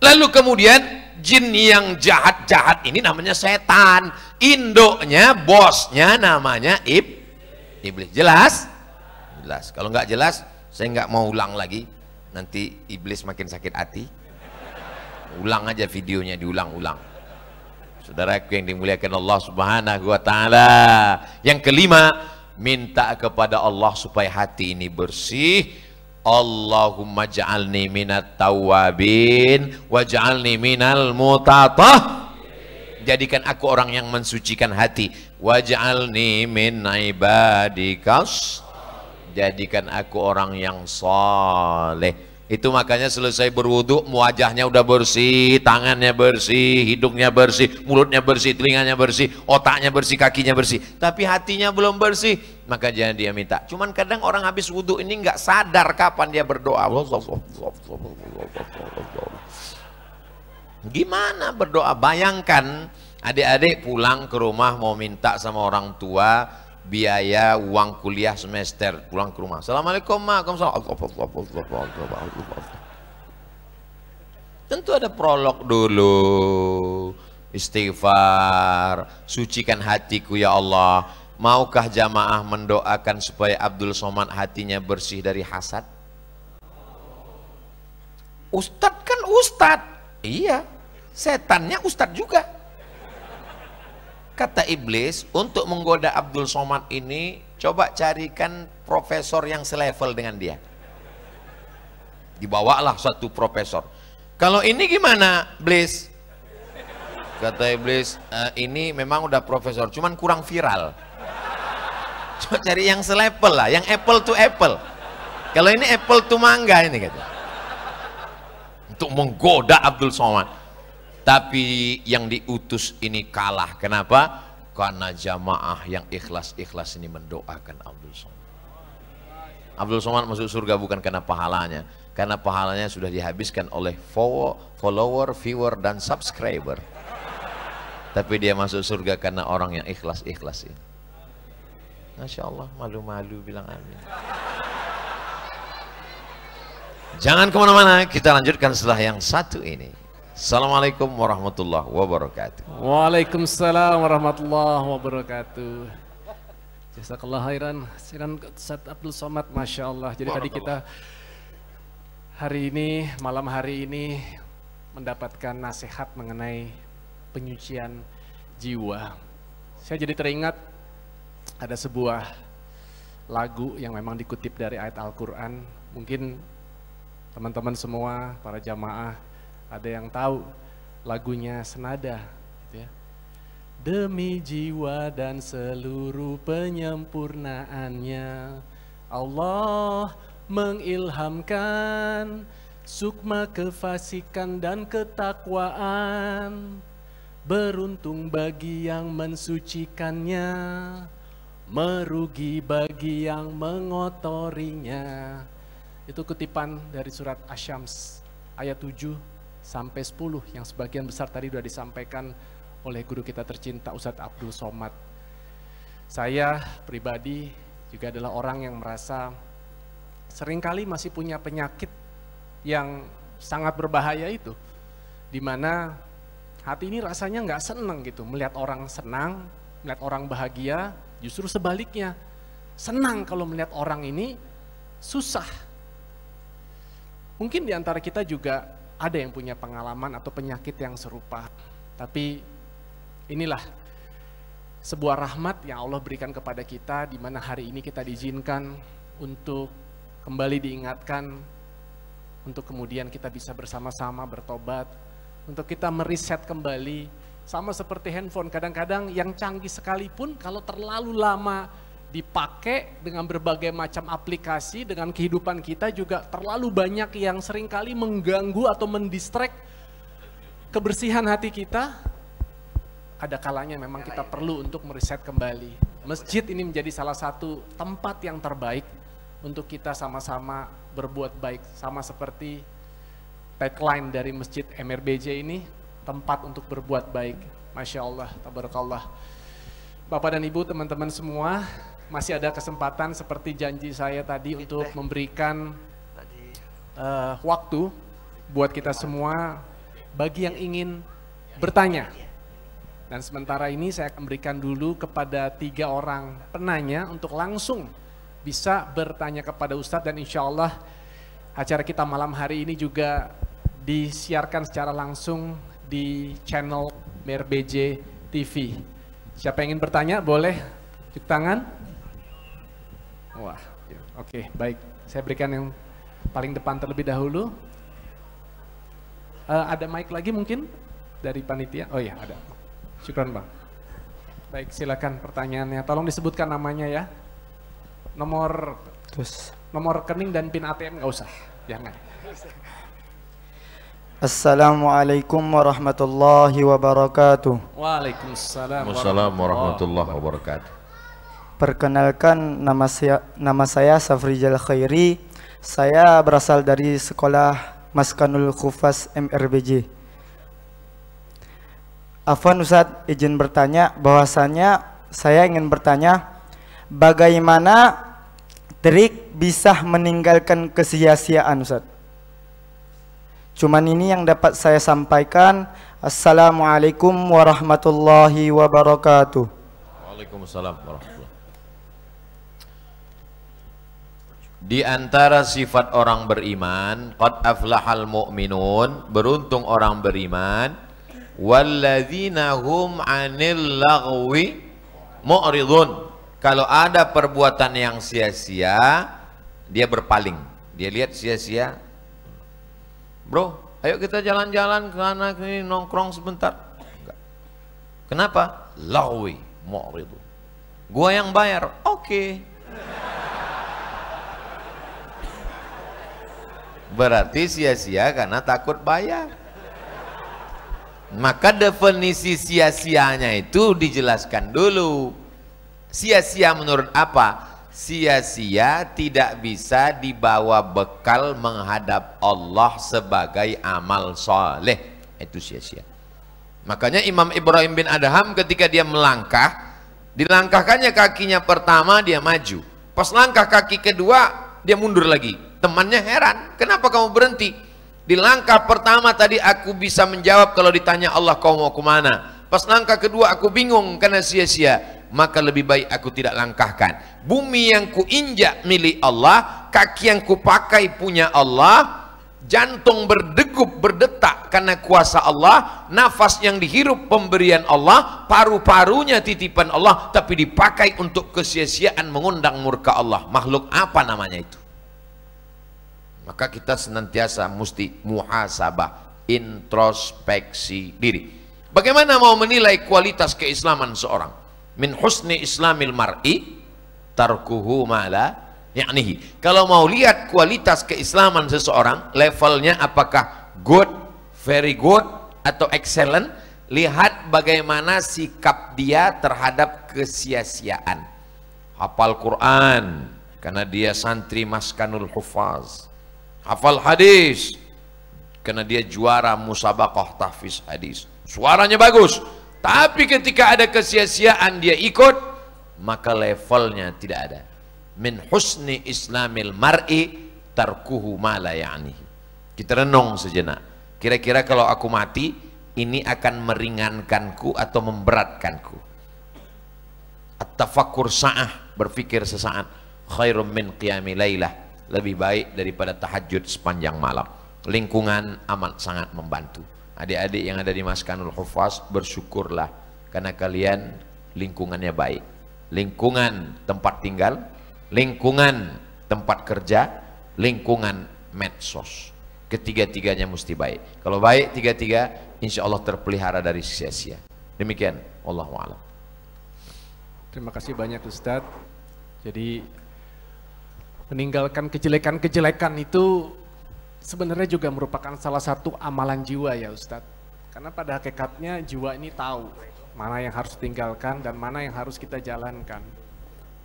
lalu kemudian jin yang jahat-jahat ini namanya setan indoknya bosnya namanya ib iblis jelas jelas kalau nggak jelas saya nggak mau ulang lagi nanti iblis makin sakit hati ulang aja videonya diulang-ulang Saudaraku yang dimuliakan Allah Subhanahu wa taala. Yang kelima, minta kepada Allah supaya hati ini bersih. Allahumma ja'alni minat tawabin wa ja'alni minal mutatah. Jadikan aku orang yang mensucikan hati. Wa ja'alni min ibadikas. Jadikan aku orang yang saleh. Itu makanya selesai berwudhu wajahnya udah bersih, tangannya bersih, hidungnya bersih, mulutnya bersih, telinganya bersih, otaknya bersih, kakinya bersih. Tapi hatinya belum bersih, maka jangan dia minta. Cuman kadang orang habis wudhu ini nggak sadar kapan dia berdoa. Gimana berdoa? Bayangkan adik-adik pulang ke rumah mau minta sama orang tua, biaya uang kuliah semester pulang ke rumah Assalamualaikum ma tentu ada prolog dulu istighfar sucikan hatiku ya Allah maukah jamaah mendoakan supaya Abdul Somad hatinya bersih dari hasad Ustadz kan Ustadz iya setannya Ustadz juga kata iblis untuk menggoda Abdul Somad ini coba carikan profesor yang selevel dengan dia dibawalah satu profesor kalau ini gimana iblis kata iblis e, ini memang udah profesor cuman kurang viral coba cari yang selevel lah yang apple to apple kalau ini apple to mangga ini kata untuk menggoda Abdul Somad tapi yang diutus ini kalah. Kenapa? Karena jamaah yang ikhlas-ikhlas ini mendoakan Abdul Somad. Abdul Somad masuk surga bukan karena pahalanya, karena pahalanya sudah dihabiskan oleh follower, viewer, dan subscriber. Tapi dia masuk surga karena orang yang ikhlas-ikhlas ini. Masya Allah, malu-malu bilang amin. Jangan kemana-mana, kita lanjutkan setelah yang satu ini. Assalamualaikum warahmatullahi wabarakatuh. Waalaikumsalam warahmatullahi wabarakatuh. Jazakallah khairan. Sinan Ustaz Abdul Somad Masya Allah. Jadi tadi kita hari ini, malam hari ini mendapatkan nasihat mengenai penyucian jiwa. Saya jadi teringat ada sebuah lagu yang memang dikutip dari ayat Al-Quran. Mungkin teman-teman semua, para jamaah ada yang tahu lagunya senada gitu ya. Demi jiwa dan seluruh penyempurnaannya Allah mengilhamkan sukma kefasikan dan ketakwaan Beruntung bagi yang mensucikannya Merugi bagi yang mengotorinya Itu kutipan dari surat Asyams ayat 7 sampai 10 yang sebagian besar tadi sudah disampaikan oleh guru kita tercinta Ustadz Abdul Somad. Saya pribadi juga adalah orang yang merasa seringkali masih punya penyakit yang sangat berbahaya itu. Dimana hati ini rasanya nggak seneng gitu, melihat orang senang, melihat orang bahagia, justru sebaliknya. Senang kalau melihat orang ini susah. Mungkin di antara kita juga ada yang punya pengalaman atau penyakit yang serupa. Tapi inilah sebuah rahmat yang Allah berikan kepada kita di mana hari ini kita diizinkan untuk kembali diingatkan untuk kemudian kita bisa bersama-sama bertobat, untuk kita meriset kembali sama seperti handphone kadang-kadang yang canggih sekalipun kalau terlalu lama dipakai dengan berbagai macam aplikasi dengan kehidupan kita juga terlalu banyak yang seringkali mengganggu atau mendistrek kebersihan hati kita ada kalanya memang kita perlu untuk meriset kembali masjid ini menjadi salah satu tempat yang terbaik untuk kita sama-sama berbuat baik sama seperti tagline dari masjid MRBJ ini tempat untuk berbuat baik Masya Allah, Tabarakallah Bapak dan Ibu, teman-teman semua, masih ada kesempatan seperti janji saya tadi untuk memberikan uh, waktu buat kita semua bagi yang ingin bertanya. Dan sementara ini saya akan berikan dulu kepada tiga orang penanya untuk langsung bisa bertanya kepada Ustadz dan insya Allah acara kita malam hari ini juga disiarkan secara langsung di channel Merbj TV. Siapa yang ingin bertanya boleh cuci tangan. Wah, ya. oke okay, baik. Saya berikan yang paling depan terlebih dahulu. Uh, ada mic lagi mungkin dari panitia? Oh iya ada. Syukran bang. Baik silakan pertanyaannya. Tolong disebutkan namanya ya. Nomor terus. Nomor rekening dan pin ATM nggak usah. Jangan. Assalamualaikum warahmatullahi wabarakatuh. Waalaikumsalam. Waalaikumsalam warahmatullahi wabarakatuh. Perkenalkan nama saya nama saya Safrijal Khairi. Saya berasal dari sekolah Maskanul Khufas MRBJ. Afwan Ustaz izin bertanya bahwasanya saya ingin bertanya bagaimana trik bisa meninggalkan kesia-siaan Ustaz? Cuman ini yang dapat saya sampaikan. Assalamualaikum warahmatullahi wabarakatuh. Waalaikumsalam warahmatullahi Di antara sifat orang beriman, qad aflahal mu'minun, beruntung orang beriman, walladzina hum 'anil lagwi mu'ridun. Kalau ada perbuatan yang sia-sia, dia berpaling. Dia lihat sia-sia. Bro, ayo kita jalan-jalan ke sana ini nongkrong sebentar. Kenapa? Lagwi mu'ridun. Gua yang bayar. Oke. Okay. Berarti sia-sia karena takut bayar. Maka definisi sia-sianya itu dijelaskan dulu. Sia-sia menurut apa? Sia-sia tidak bisa dibawa bekal menghadap Allah sebagai amal soleh. Itu sia-sia. Makanya Imam Ibrahim bin Adham ketika dia melangkah, dilangkahkannya kakinya pertama dia maju. Pas langkah kaki kedua dia mundur lagi Temannya heran, kenapa kamu berhenti? Di langkah pertama tadi aku bisa menjawab kalau ditanya Allah kau mau kemana. Pas langkah kedua aku bingung karena sia-sia. Maka lebih baik aku tidak langkahkan. Bumi yang kuinjak milik Allah, kaki yang kupakai punya Allah, jantung berdegup berdetak karena kuasa Allah, nafas yang dihirup pemberian Allah, paru-parunya titipan Allah, tapi dipakai untuk kesia-siaan mengundang murka Allah. Makhluk apa namanya itu? maka kita senantiasa mesti muhasabah introspeksi diri bagaimana mau menilai kualitas keislaman seorang min husni islamil mar'i tarkuhu mala yaknihi kalau mau lihat kualitas keislaman seseorang levelnya apakah good very good atau excellent lihat bagaimana sikap dia terhadap kesia-siaan hafal Quran karena dia santri maskanul hufaz hafal hadis karena dia juara musabakoh tahfiz hadis suaranya bagus tapi ketika ada kesia-siaan dia ikut maka levelnya tidak ada min husni islamil mar'i tarkuhu ma la ya'nihi kita renung sejenak kira-kira kalau aku mati ini akan meringankanku atau memberatkanku at-tafakkur sa'ah berpikir sesaat khairum min qiyami lailah lebih baik daripada tahajud sepanjang malam lingkungan amat sangat membantu adik-adik yang ada di Maskanul Hufaz bersyukurlah karena kalian lingkungannya baik lingkungan tempat tinggal lingkungan tempat kerja lingkungan medsos ketiga-tiganya mesti baik kalau baik tiga-tiga insya Allah terpelihara dari sia-sia demikian Allah Terima kasih banyak Ustadz. Jadi meninggalkan kejelekan-kejelekan itu sebenarnya juga merupakan salah satu amalan jiwa ya Ustadz. Karena pada hakikatnya jiwa ini tahu mana yang harus tinggalkan dan mana yang harus kita jalankan.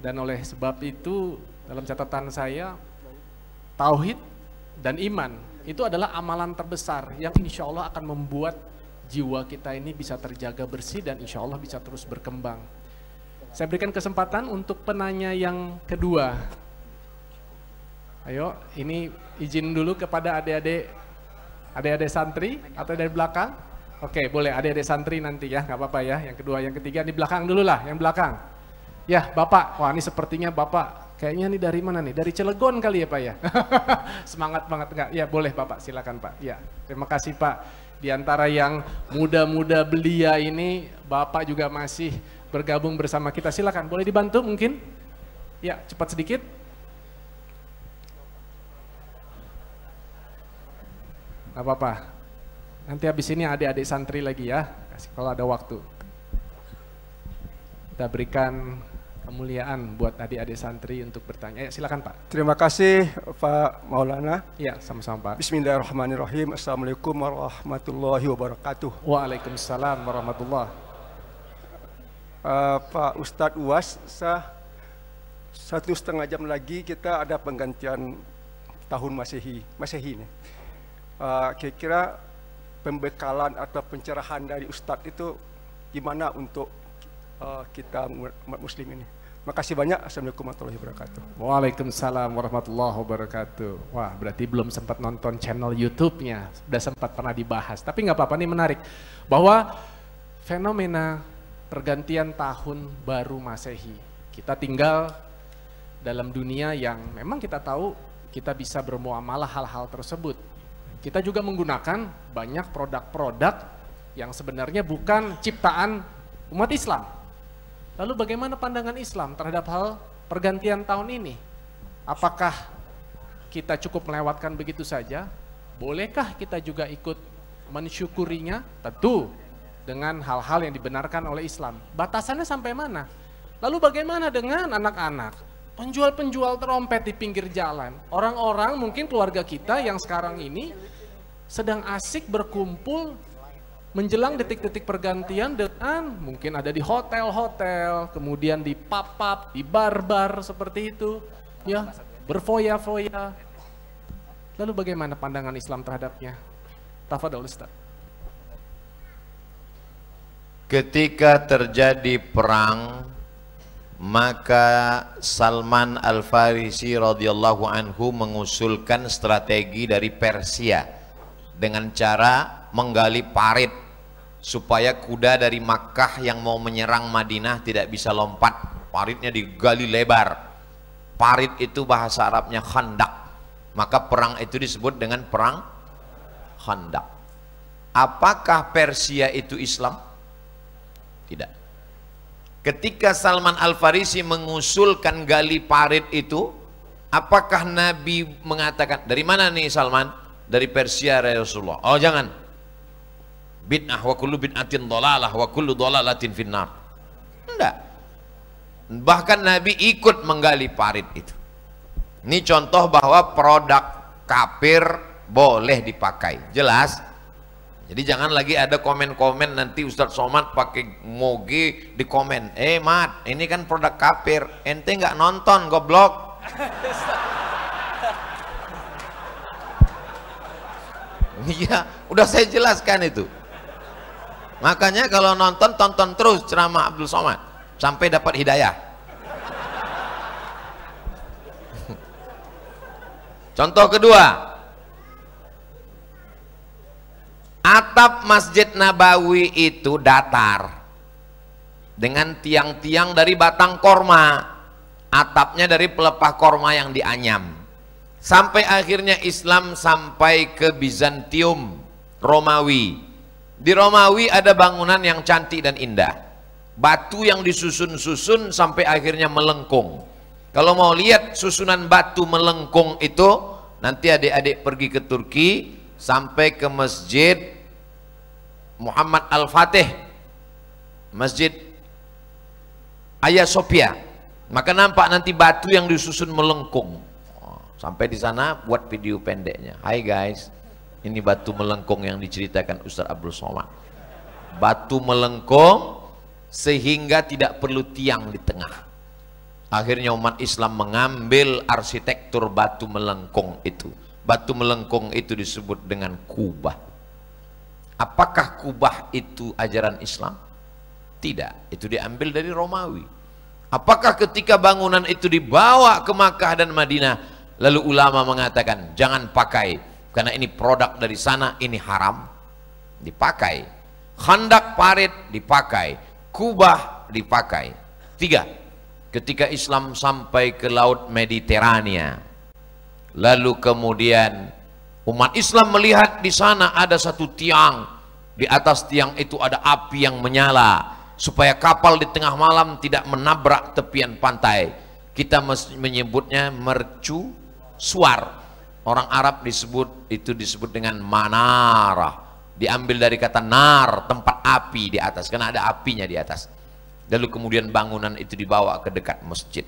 Dan oleh sebab itu dalam catatan saya tauhid dan iman itu adalah amalan terbesar yang insya Allah akan membuat jiwa kita ini bisa terjaga bersih dan insya Allah bisa terus berkembang. Saya berikan kesempatan untuk penanya yang kedua. Ayo, ini izin dulu kepada adik-adik adik-adik santri atau dari belakang. Oke, boleh adik-adik santri nanti ya, nggak apa-apa ya. Yang kedua, yang ketiga di belakang dulu lah, yang belakang. Ya, Bapak. Wah, ini sepertinya Bapak kayaknya ini dari mana nih? Dari Cilegon kali ya, Pak ya. Semangat banget enggak? Ya, boleh Bapak, silakan Pak. Ya, terima kasih Pak. Di antara yang muda-muda belia ini, Bapak juga masih bergabung bersama kita. Silakan, boleh dibantu mungkin? Ya, cepat sedikit. Gak apa-apa. Nanti habis ini adik-adik santri lagi ya, kasih kalau ada waktu. Kita berikan kemuliaan buat adik-adik santri untuk bertanya. ya silakan Pak. Terima kasih Pak Maulana. Ya, sama-sama Pak. Bismillahirrahmanirrahim. Assalamualaikum warahmatullahi wabarakatuh. Waalaikumsalam warahmatullahi uh, eh, Pak Ustadz Uwas, sah satu setengah jam lagi kita ada penggantian tahun Masehi. Masehi nih kira eh, kira-kira pembekalan atau pencerahan dari Ustadz itu gimana untuk uh, kita umat muslim ini. Makasih banyak. Assalamualaikum warahmatullahi wabarakatuh. Waalaikumsalam warahmatullahi wabarakatuh. Wah, berarti belum sempat nonton channel YouTube-nya. Sudah sempat pernah dibahas. Tapi nggak apa-apa nih menarik. Bahwa fenomena pergantian tahun baru masehi. Kita tinggal dalam dunia yang memang kita tahu kita bisa bermuamalah hal-hal tersebut kita juga menggunakan banyak produk-produk yang sebenarnya bukan ciptaan umat Islam. Lalu bagaimana pandangan Islam terhadap hal pergantian tahun ini? Apakah kita cukup melewatkan begitu saja? Bolehkah kita juga ikut mensyukurinya? Tentu dengan hal-hal yang dibenarkan oleh Islam. Batasannya sampai mana? Lalu bagaimana dengan anak-anak? Penjual-penjual terompet di pinggir jalan. Orang-orang mungkin keluarga kita yang sekarang ini sedang asik berkumpul menjelang detik-detik pergantian dengan mungkin ada di hotel-hotel, kemudian di pub-pub, di bar-bar seperti itu, ya berfoya-foya. Lalu bagaimana pandangan Islam terhadapnya? Tafadhol Ustaz. Ketika terjadi perang, maka Salman Al Farisi radhiyallahu anhu mengusulkan strategi dari Persia dengan cara menggali parit supaya kuda dari Makkah yang mau menyerang Madinah tidak bisa lompat paritnya digali lebar parit itu bahasa Arabnya khandak maka perang itu disebut dengan perang khandak apakah Persia itu Islam? tidak ketika Salman Al-Farisi mengusulkan gali parit itu apakah Nabi mengatakan dari mana nih Salman? dari Persia ya Rasulullah. Oh jangan. Bid'ah wa kullu bid'atin dolalah wa kullu dolalatin finnar. Enggak. Bahkan Nabi ikut menggali parit itu. Ini contoh bahwa produk kafir boleh dipakai. Jelas? Jadi jangan lagi ada komen-komen nanti Ustadz Somad pakai moge di komen. Eh Mat, ini kan produk kafir. Ente nggak nonton goblok. Iya, udah saya jelaskan itu. Makanya kalau nonton, tonton terus ceramah Abdul Somad sampai dapat hidayah. Contoh kedua, atap Masjid Nabawi itu datar dengan tiang-tiang dari batang korma, atapnya dari pelepah korma yang dianyam sampai akhirnya Islam sampai ke Bizantium Romawi di Romawi ada bangunan yang cantik dan indah batu yang disusun-susun sampai akhirnya melengkung kalau mau lihat susunan batu melengkung itu nanti adik-adik pergi ke Turki sampai ke masjid Muhammad Al-Fatih masjid Ayasofya, maka nampak nanti batu yang disusun melengkung Sampai di sana buat video pendeknya. Hai guys, ini batu melengkung yang diceritakan Ustaz Abdul Somad. Batu melengkung sehingga tidak perlu tiang di tengah. Akhirnya umat Islam mengambil arsitektur batu melengkung itu. Batu melengkung itu disebut dengan kubah. Apakah kubah itu ajaran Islam? Tidak, itu diambil dari Romawi. Apakah ketika bangunan itu dibawa ke Makkah dan Madinah, Lalu ulama mengatakan jangan pakai karena ini produk dari sana ini haram dipakai. handak parit dipakai, kubah dipakai. Tiga, ketika Islam sampai ke laut Mediterania. Lalu kemudian umat Islam melihat di sana ada satu tiang. Di atas tiang itu ada api yang menyala supaya kapal di tengah malam tidak menabrak tepian pantai. Kita menyebutnya mercu suar. Orang Arab disebut itu disebut dengan manara. Diambil dari kata nar, tempat api di atas. Karena ada apinya di atas. Lalu kemudian bangunan itu dibawa ke dekat masjid.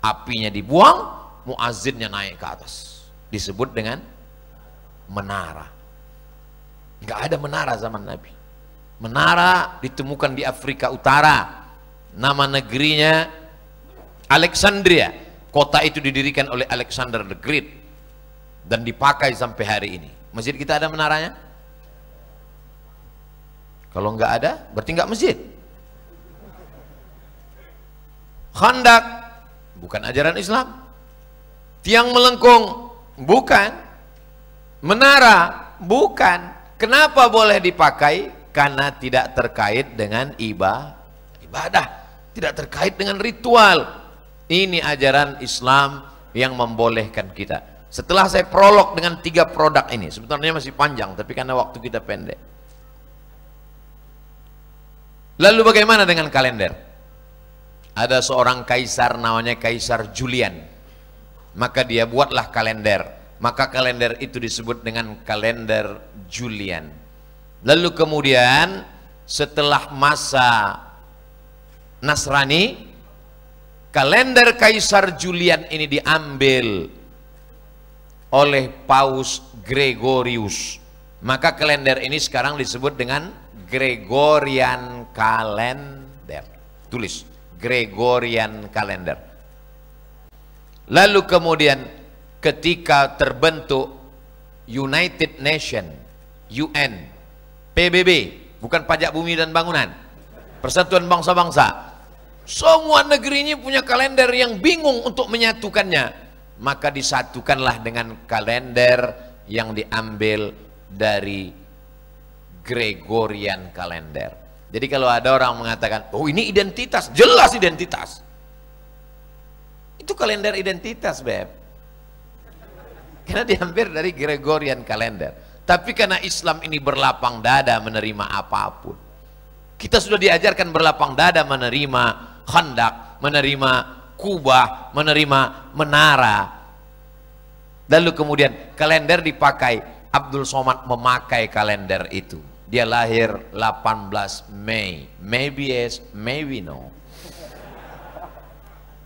Apinya dibuang, muazzinnya naik ke atas. Disebut dengan menara. Nggak ada menara zaman Nabi. Menara ditemukan di Afrika Utara. Nama negerinya Alexandria. Kota itu didirikan oleh Alexander the Great dan dipakai sampai hari ini. Masjid kita ada menaranya? Kalau nggak ada, berarti nggak masjid. Khandak bukan ajaran Islam. Tiang melengkung bukan. Menara bukan. Kenapa boleh dipakai? Karena tidak terkait dengan ibadah. Ibadah tidak terkait dengan ritual ini ajaran Islam yang membolehkan kita. Setelah saya prolog dengan tiga produk ini, sebetulnya masih panjang, tapi karena waktu kita pendek. Lalu bagaimana dengan kalender? Ada seorang kaisar namanya Kaisar Julian. Maka dia buatlah kalender. Maka kalender itu disebut dengan kalender Julian. Lalu kemudian setelah masa Nasrani, kalender Kaisar Julian ini diambil oleh Paus Gregorius. Maka kalender ini sekarang disebut dengan Gregorian Kalender. Tulis Gregorian Kalender. Lalu kemudian ketika terbentuk United Nation, UN, PBB, bukan pajak bumi dan bangunan, Persatuan Bangsa-Bangsa, semua negeri ini punya kalender yang bingung untuk menyatukannya. Maka disatukanlah dengan kalender yang diambil dari Gregorian kalender. Jadi kalau ada orang mengatakan, oh ini identitas, jelas identitas. Itu kalender identitas, Beb. Karena diambil dari Gregorian kalender. Tapi karena Islam ini berlapang dada menerima apapun. Kita sudah diajarkan berlapang dada menerima Khandak, menerima kubah, menerima menara. Lalu kemudian kalender dipakai. Abdul Somad memakai kalender itu. Dia lahir 18 Mei. Maybe yes, maybe no.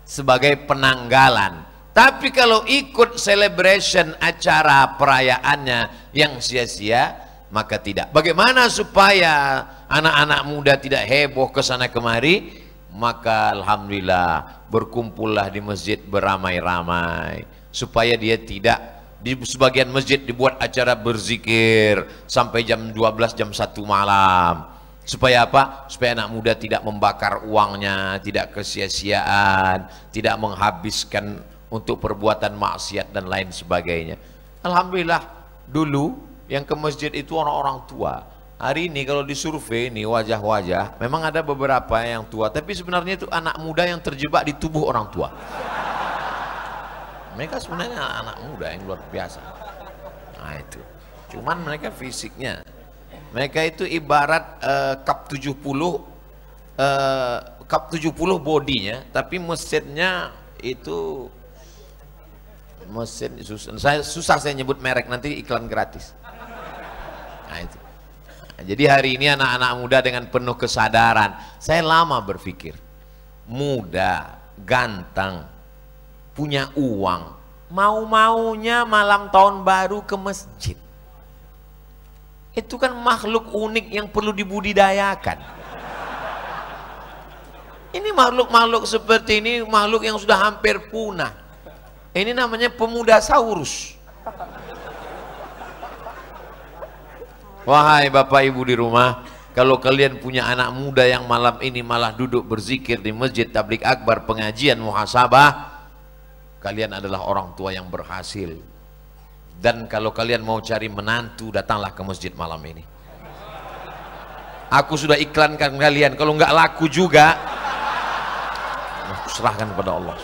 Sebagai penanggalan. Tapi kalau ikut celebration acara perayaannya yang sia-sia, maka tidak. Bagaimana supaya anak-anak muda tidak heboh ke sana kemari? maka alhamdulillah berkumpullah di masjid beramai-ramai supaya dia tidak di sebagian masjid dibuat acara berzikir sampai jam 12 jam 1 malam supaya apa? supaya anak muda tidak membakar uangnya tidak kesia-siaan tidak menghabiskan untuk perbuatan maksiat dan lain sebagainya Alhamdulillah dulu yang ke masjid itu orang-orang tua Hari ini kalau disurvei nih wajah-wajah, memang ada beberapa yang tua, tapi sebenarnya itu anak muda yang terjebak di tubuh orang tua. Mereka sebenarnya anak, muda yang luar biasa. Nah itu. Cuman mereka fisiknya. Mereka itu ibarat uh, cup 70 uh, eh, cup 70 bodinya, tapi mesinnya itu mesin susah saya susah saya nyebut merek nanti iklan gratis. Nah itu. Jadi hari ini anak-anak muda dengan penuh kesadaran. Saya lama berpikir, muda, ganteng, punya uang, mau-maunya malam tahun baru ke masjid. Itu kan makhluk unik yang perlu dibudidayakan. Ini makhluk-makhluk seperti ini, makhluk yang sudah hampir punah. Ini namanya pemuda saurus. Wahai Bapak Ibu di rumah, kalau kalian punya anak muda yang malam ini malah duduk berzikir di masjid tablik akbar pengajian muhasabah, kalian adalah orang tua yang berhasil. Dan kalau kalian mau cari menantu, datanglah ke masjid malam ini. Aku sudah iklankan kalian, kalau nggak laku juga, aku serahkan kepada Allah.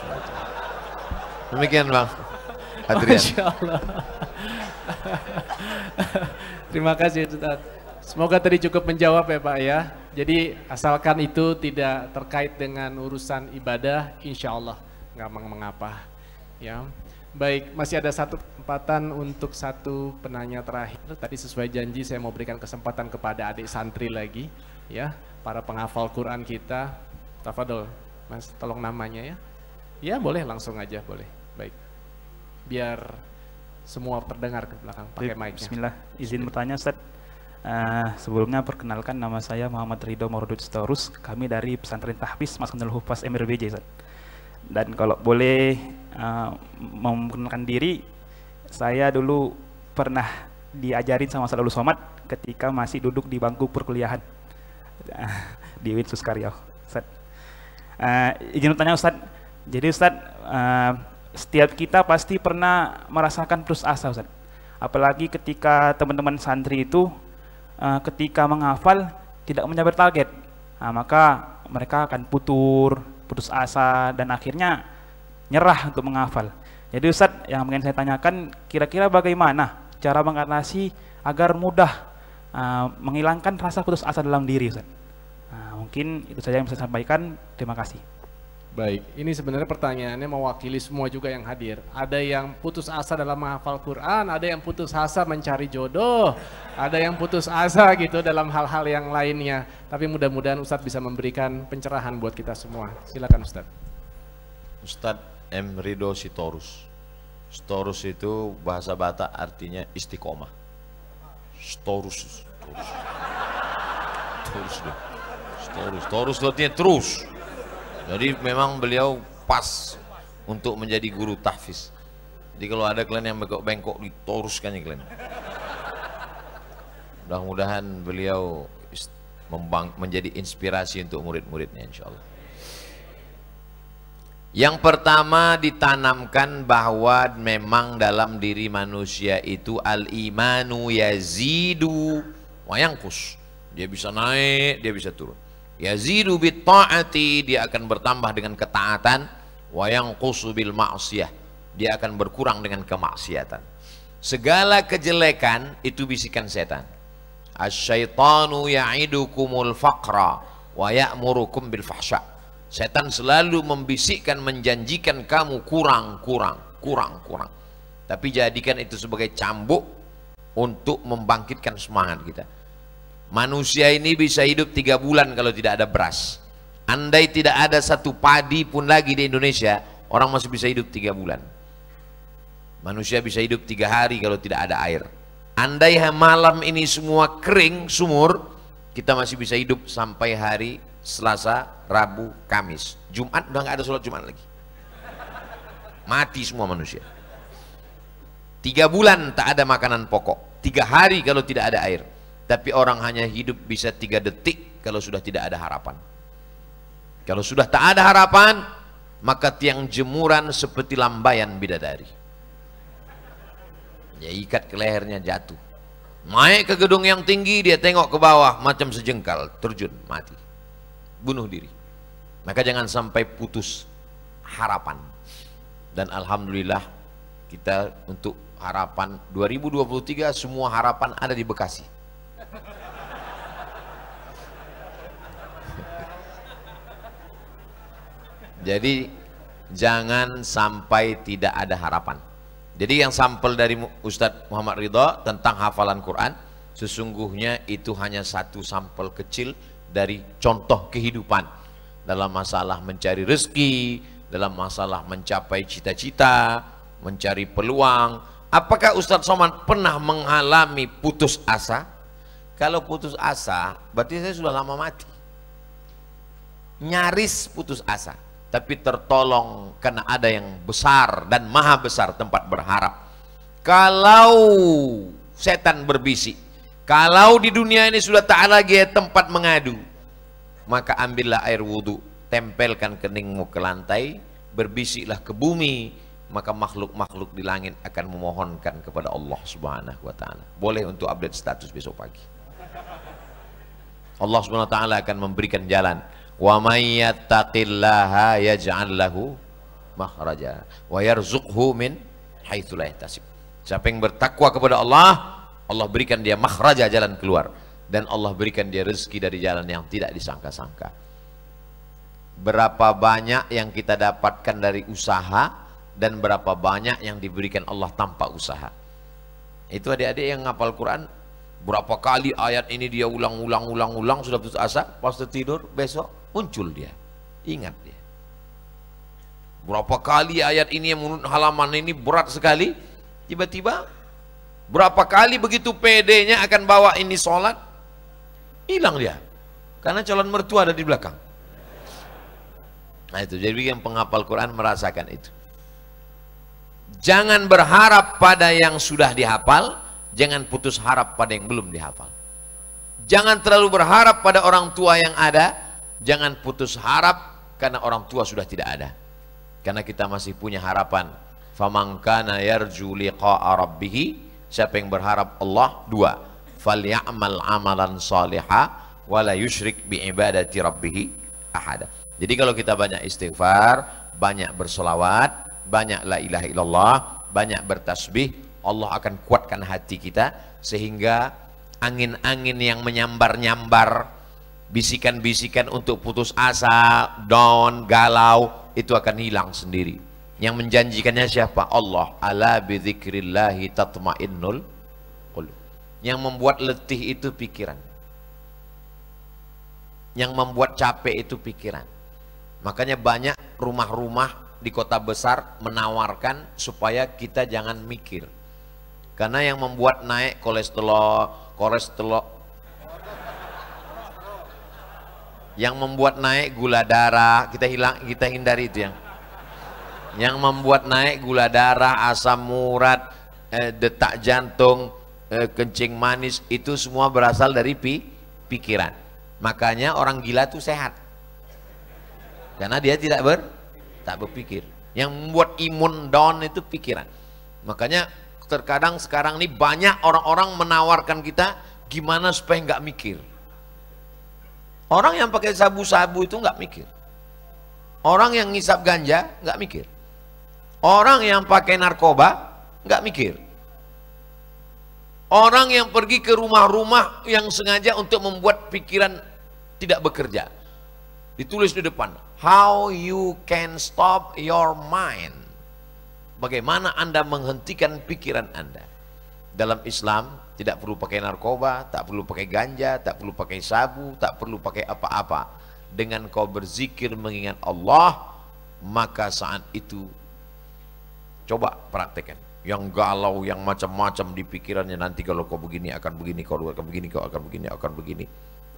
Demikian bang. Adrian. Masya Allah. Terima kasih Ustaz. Semoga tadi cukup menjawab ya Pak ya. Jadi asalkan itu tidak terkait dengan urusan ibadah, insya Allah nggak mengapa. Ya, baik masih ada satu kesempatan untuk satu penanya terakhir. Tadi sesuai janji saya mau berikan kesempatan kepada adik santri lagi, ya para penghafal Quran kita. Tafadol, Mas, tolong namanya ya. Ya boleh langsung aja boleh. Baik, biar semua terdengar ke belakang pakai mic Bismillah, izin bertanya Ustaz. Uh, sebelumnya perkenalkan nama saya Muhammad Ridho Mordut Storus, kami dari Pesantren Tahfiz Mas Maskanul Hufas MRBJ Ustaz. Dan kalau boleh uh, memperkenalkan diri, saya dulu pernah diajarin sama Ustaz Somad ketika masih duduk di bangku perkuliahan di Winsus Karyo. Ustaz. Uh, izin bertanya Ustaz, jadi Ustaz uh, setiap kita pasti pernah merasakan putus asa Ustaz. Apalagi ketika teman-teman santri itu uh, ketika menghafal tidak mencapai target. Nah, maka mereka akan putur, putus asa dan akhirnya nyerah untuk menghafal. Jadi Ustaz, yang ingin saya tanyakan kira-kira bagaimana cara mengatasi agar mudah uh, menghilangkan rasa putus asa dalam diri Ustaz. Nah, mungkin itu saja yang bisa saya sampaikan. Terima kasih. Baik, ini sebenarnya pertanyaannya mewakili semua juga yang hadir. Ada yang putus asa dalam menghafal Quran, ada yang putus asa mencari jodoh, ada yang putus asa gitu dalam hal-hal yang lainnya. Tapi mudah-mudahan Ustadz bisa memberikan pencerahan buat kita semua. Silakan Ustadz. Ustadz M. Ridho Sitorus. Sitorus itu bahasa Batak artinya istiqomah. Storus. Storus. Storus. Storus. Storus jadi memang beliau pas untuk menjadi guru tahfiz. Jadi kalau ada kalian yang bengkok-bengkok ya kalian. Mudah-mudahan beliau menjadi inspirasi untuk murid-muridnya insya Allah. Yang pertama ditanamkan bahwa memang dalam diri manusia itu al-imanu yazidu wayangkus. Dia bisa naik, dia bisa turun yazidu bi ta'ati dia akan bertambah dengan ketaatan wa kusubil bil ma'siyah dia akan berkurang dengan kemaksiatan segala kejelekan itu bisikan setan asyaitanu ya'idukumul faqra wa ya'murukum bil fahsya setan selalu membisikkan menjanjikan kamu kurang kurang kurang kurang tapi jadikan itu sebagai cambuk untuk membangkitkan semangat kita Manusia ini bisa hidup tiga bulan kalau tidak ada beras. Andai tidak ada satu padi pun lagi di Indonesia, orang masih bisa hidup tiga bulan. Manusia bisa hidup tiga hari kalau tidak ada air. Andai malam ini semua kering, sumur, kita masih bisa hidup sampai hari Selasa, Rabu, Kamis. Jumat udah gak ada sholat Jumat lagi. Mati semua manusia. Tiga bulan tak ada makanan pokok. Tiga hari kalau tidak ada air tapi orang hanya hidup bisa tiga detik kalau sudah tidak ada harapan. Kalau sudah tak ada harapan, maka tiang jemuran seperti lambayan bidadari. Ya ikat ke lehernya jatuh. Naik ke gedung yang tinggi, dia tengok ke bawah macam sejengkal, terjun, mati. Bunuh diri. Maka jangan sampai putus harapan. Dan Alhamdulillah kita untuk harapan 2023 semua harapan ada di Bekasi. Jadi jangan sampai tidak ada harapan. Jadi yang sampel dari Ustadz Muhammad Ridho tentang hafalan Quran, sesungguhnya itu hanya satu sampel kecil dari contoh kehidupan dalam masalah mencari rezeki, dalam masalah mencapai cita-cita, mencari peluang. Apakah Ustadz Soman pernah mengalami putus asa? Kalau putus asa, berarti saya sudah lama mati. Nyaris putus asa, tapi tertolong karena ada yang besar dan maha besar tempat berharap. Kalau setan berbisik, kalau di dunia ini sudah tak ada lagi tempat mengadu, maka ambillah air wudhu, tempelkan keningmu ke lantai, berbisiklah ke bumi, maka makhluk-makhluk di langit akan memohonkan kepada Allah Subhanahu wa taala. Boleh untuk update status besok pagi. Allah Subhanahu wa taala akan memberikan jalan. Wa may yattaqillaha yaj'al lahu makhraja wa yarzuqhu min haitsu la yahtasib. Siapa yang bertakwa kepada Allah, Allah berikan dia makhraja jalan keluar dan Allah berikan dia rezeki dari jalan yang tidak disangka-sangka. Berapa banyak yang kita dapatkan dari usaha dan berapa banyak yang diberikan Allah tanpa usaha. Itu adik-adik yang ngapal Quran Berapa kali ayat ini dia ulang-ulang-ulang-ulang sudah putus asa, pas tertidur besok muncul dia. Ingat dia. Berapa kali ayat ini yang menurut halaman ini berat sekali, tiba-tiba berapa kali begitu pedenya akan bawa ini sholat, hilang dia. Karena calon mertua ada di belakang. Nah itu, jadi yang penghafal Quran merasakan itu. Jangan berharap pada yang sudah dihafal, Jangan putus harap pada yang belum dihafal. Jangan terlalu berharap pada orang tua yang ada. Jangan putus harap karena orang tua sudah tidak ada. Karena kita masih punya harapan. Famangkana yarju liqa'a rabbih. Siapa yang berharap Allah? Dua. Falyamal amalan saliha wala yusyrik bi ibadati rabbih ahada. Jadi kalau kita banyak istighfar, banyak bersolawat, banyak la ilaha illallah, banyak bertasbih, Allah akan kuatkan hati kita sehingga angin-angin yang menyambar-nyambar bisikan-bisikan untuk putus asa, down, galau itu akan hilang sendiri. Yang menjanjikannya siapa? Allah. Ala bidzikrillahi tatmainnul qulub. Yang membuat letih itu pikiran. Yang membuat capek itu pikiran. Makanya banyak rumah-rumah di kota besar menawarkan supaya kita jangan mikir. Karena yang membuat naik kolesterol, kolesterol yang membuat naik gula darah, kita hilang kita hindari itu yang yang membuat naik gula darah, asam urat, eh, detak jantung, eh, kencing manis itu semua berasal dari pi, pikiran. Makanya orang gila itu sehat. Karena dia tidak ber tak berpikir. Yang membuat imun down itu pikiran. Makanya terkadang sekarang ini banyak orang-orang menawarkan kita gimana supaya nggak mikir. Orang yang pakai sabu-sabu itu nggak mikir. Orang yang ngisap ganja nggak mikir. Orang yang pakai narkoba nggak mikir. Orang yang pergi ke rumah-rumah yang sengaja untuk membuat pikiran tidak bekerja. Ditulis di depan. How you can stop your mind. Bagaimana Anda menghentikan pikiran Anda? Dalam Islam tidak perlu pakai narkoba, tak perlu pakai ganja, tak perlu pakai sabu, tak perlu pakai apa-apa. Dengan kau berzikir mengingat Allah, maka saat itu coba praktekkan. Yang galau, yang macam-macam di pikirannya nanti kalau kau begini akan begini, kau akan begini, kau akan begini. Akan begini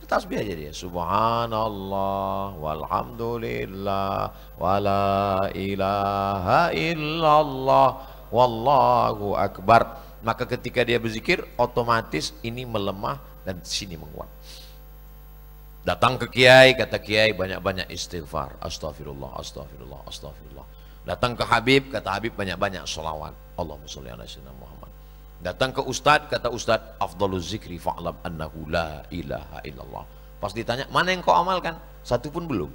tasbih aja dia subhanallah walhamdulillah wala ilaha illallah wallahu akbar maka ketika dia berzikir otomatis ini melemah dan sini menguat datang ke kiai kata kiai banyak-banyak istighfar astagfirullah astagfirullah astagfirullah datang ke habib kata habib banyak-banyak sholawat Allahumma sholli ala sayyidina Muhammad Datang ke ustaz, kata ustaz, afdalu zikri fa'lam annahu la ilaha illallah. Pas ditanya, mana yang kau amalkan? Satu pun belum.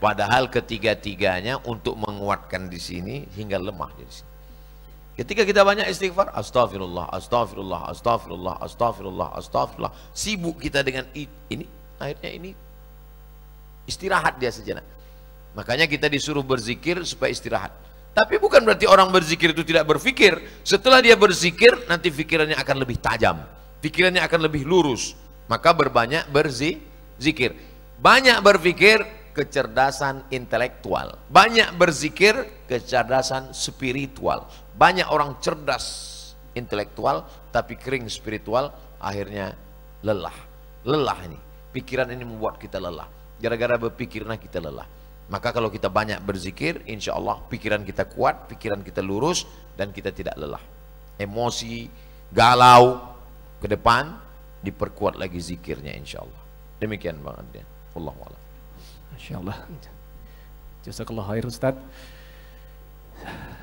Padahal ketiga-tiganya untuk menguatkan di sini hingga lemah di sini. Ketika kita banyak istighfar, astagfirullah, astagfirullah, astagfirullah, astagfirullah, astagfirullah. Sibuk kita dengan ini, akhirnya ini istirahat dia sejenak. Makanya kita disuruh berzikir supaya istirahat. Tapi bukan berarti orang berzikir itu tidak berfikir. Setelah dia berzikir, nanti fikirannya akan lebih tajam. fikirannya akan lebih lurus. Maka berbanyak berzikir. Banyak berfikir kecerdasan intelektual. Banyak berzikir, kecerdasan spiritual. Banyak orang cerdas intelektual, tapi kering spiritual, akhirnya lelah. Lelah ini. Pikiran ini membuat kita lelah. Gara-gara berpikirnya kita lelah. Maka kalau kita banyak berzikir, insya Allah pikiran kita kuat, pikiran kita lurus, dan kita tidak lelah. Emosi, galau, ke depan, diperkuat lagi zikirnya insya Allah. Demikian Bang Allah Wallahualam. Insya Allah. Jazakallah khair Ustaz.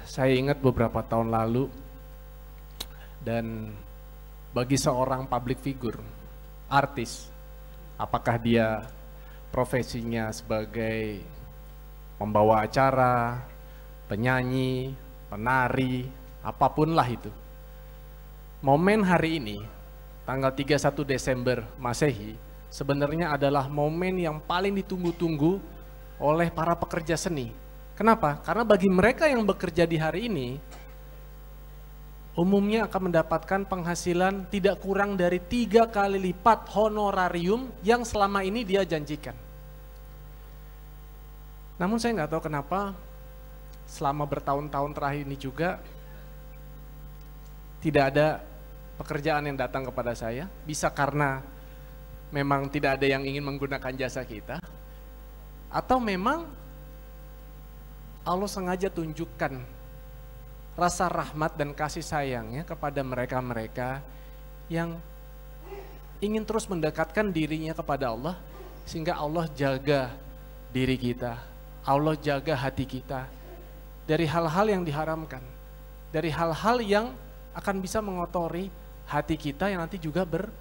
Saya ingat beberapa tahun lalu, dan bagi seorang public figure, artis, apakah dia profesinya sebagai membawa acara, penyanyi, penari, apapun lah itu. Momen hari ini, tanggal 31 Desember Masehi, sebenarnya adalah momen yang paling ditunggu-tunggu oleh para pekerja seni. Kenapa? Karena bagi mereka yang bekerja di hari ini, umumnya akan mendapatkan penghasilan tidak kurang dari tiga kali lipat honorarium yang selama ini dia janjikan. Namun saya nggak tahu kenapa selama bertahun-tahun terakhir ini juga tidak ada pekerjaan yang datang kepada saya. Bisa karena memang tidak ada yang ingin menggunakan jasa kita. Atau memang Allah sengaja tunjukkan rasa rahmat dan kasih sayangnya kepada mereka-mereka yang ingin terus mendekatkan dirinya kepada Allah sehingga Allah jaga diri kita. Allah jaga hati kita dari hal-hal yang diharamkan, dari hal-hal yang akan bisa mengotori hati kita yang nanti juga berarah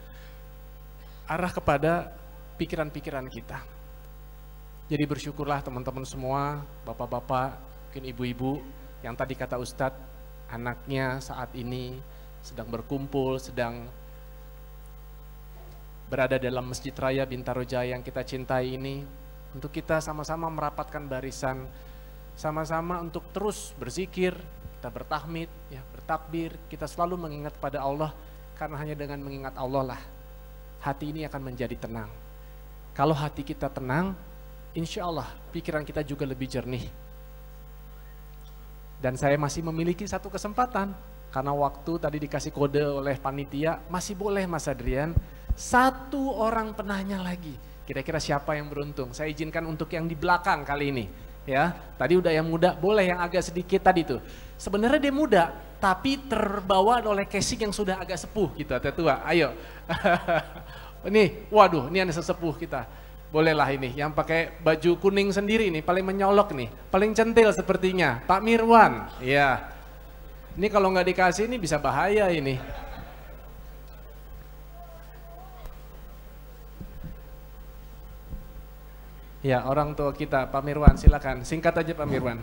kepada pikiran-pikiran kita. Jadi bersyukurlah teman-teman semua, bapak-bapak, mungkin ibu-ibu yang tadi kata Ustadz, anaknya saat ini sedang berkumpul, sedang berada dalam Masjid Raya Bintaro Jaya yang kita cintai ini, untuk kita sama-sama merapatkan barisan, sama-sama untuk terus berzikir, kita bertahmid, ya, bertakbir, kita selalu mengingat pada Allah karena hanya dengan mengingat Allah lah hati ini akan menjadi tenang. Kalau hati kita tenang, insya Allah pikiran kita juga lebih jernih. Dan saya masih memiliki satu kesempatan karena waktu tadi dikasih kode oleh panitia masih boleh Mas Adrian satu orang penanya lagi Kira-kira siapa yang beruntung? Saya izinkan untuk yang di belakang kali ini. Ya, tadi udah yang muda, boleh yang agak sedikit tadi tuh. Sebenarnya dia muda, tapi terbawa oleh casing yang sudah agak sepuh gitu, atau tua. Ayo. ini, waduh, ini ada sesepuh kita. Bolehlah ini, yang pakai baju kuning sendiri nih, paling menyolok nih, paling centil sepertinya, Pak Mirwan. ya Ini kalau nggak dikasih ini bisa bahaya ini. Ya, orang tua kita, Pak Mirwan, silakan. Singkat aja Pak Mirwan.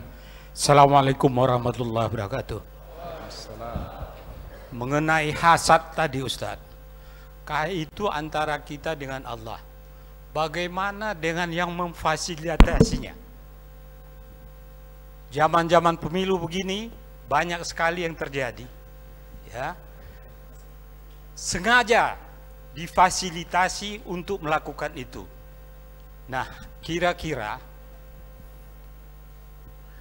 Assalamualaikum warahmatullahi wabarakatuh. Mengenai hasad tadi Ustaz, kah itu antara kita dengan Allah. Bagaimana dengan yang memfasilitasinya? Zaman-zaman pemilu begini, banyak sekali yang terjadi. Ya, sengaja difasilitasi untuk melakukan itu. Nah, kira-kira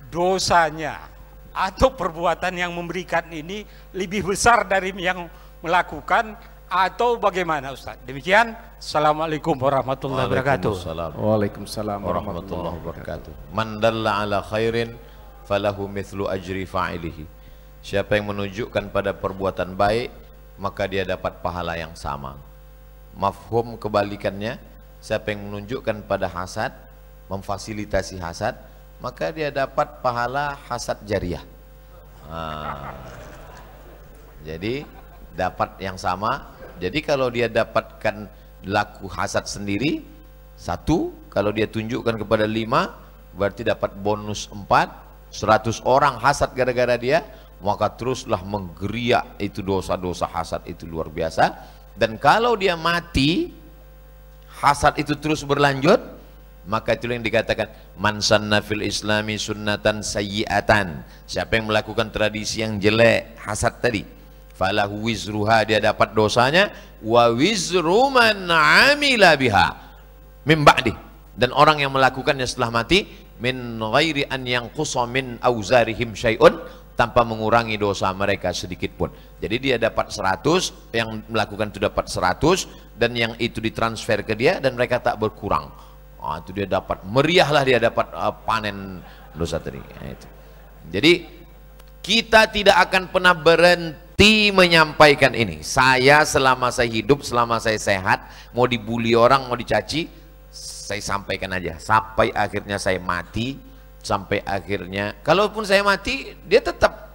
dosanya atau perbuatan yang memberikan ini lebih besar dari yang melakukan atau bagaimana Ustaz? Demikian. Assalamualaikum warahmatullahi wabarakatuh. Waalaikumsalam warahmatullahi wabarakatuh. Man dalla ala khairin falahu mithlu ajri fa'ilihi. Siapa yang menunjukkan pada perbuatan baik, maka dia dapat pahala yang sama. Mafhum kebalikannya, siapa yang menunjukkan pada hasad memfasilitasi hasad maka dia dapat pahala hasad jariah jadi dapat yang sama jadi kalau dia dapatkan laku hasad sendiri satu kalau dia tunjukkan kepada lima berarti dapat bonus empat seratus orang hasad gara-gara dia maka teruslah menggeriak itu dosa-dosa hasad itu luar biasa dan kalau dia mati hasad itu terus berlanjut, maka itu yang dikatakan mansan nafil islami sunnatan sayyi'atan. Siapa yang melakukan tradisi yang jelek, hasad tadi, falahu wizruha dia dapat dosanya wa wizru man amila biha min Dan orang yang melakukannya setelah mati min ghairi an yang min auzarihim syai'un tanpa mengurangi dosa mereka sedikit pun. Jadi dia dapat 100, yang melakukan itu dapat 100 dan yang itu ditransfer ke dia dan mereka tak berkurang. Oh, itu dia dapat meriahlah dia dapat uh, panen dosa tadi. Nah, itu. Jadi kita tidak akan pernah berhenti menyampaikan ini. Saya selama saya hidup, selama saya sehat, mau dibully orang, mau dicaci, saya sampaikan aja sampai akhirnya saya mati, sampai akhirnya kalaupun saya mati, dia tetap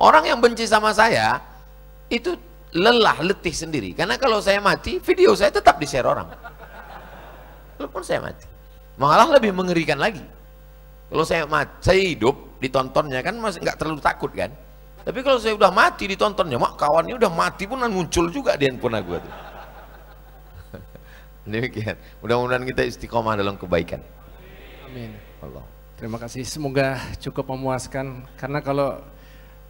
orang yang benci sama saya itu lelah, letih sendiri. Karena kalau saya mati, video saya tetap di-share orang. Walaupun saya mati. Malah lebih mengerikan lagi. Kalau saya mati, saya hidup, ditontonnya kan masih nggak terlalu takut kan. Tapi kalau saya udah mati ditontonnya, mak kawannya udah mati pun muncul juga di handphone aku tuh. Demikian. Mudah-mudahan kita istiqomah dalam kebaikan. Amin. Allah. Terima kasih. Semoga cukup memuaskan karena kalau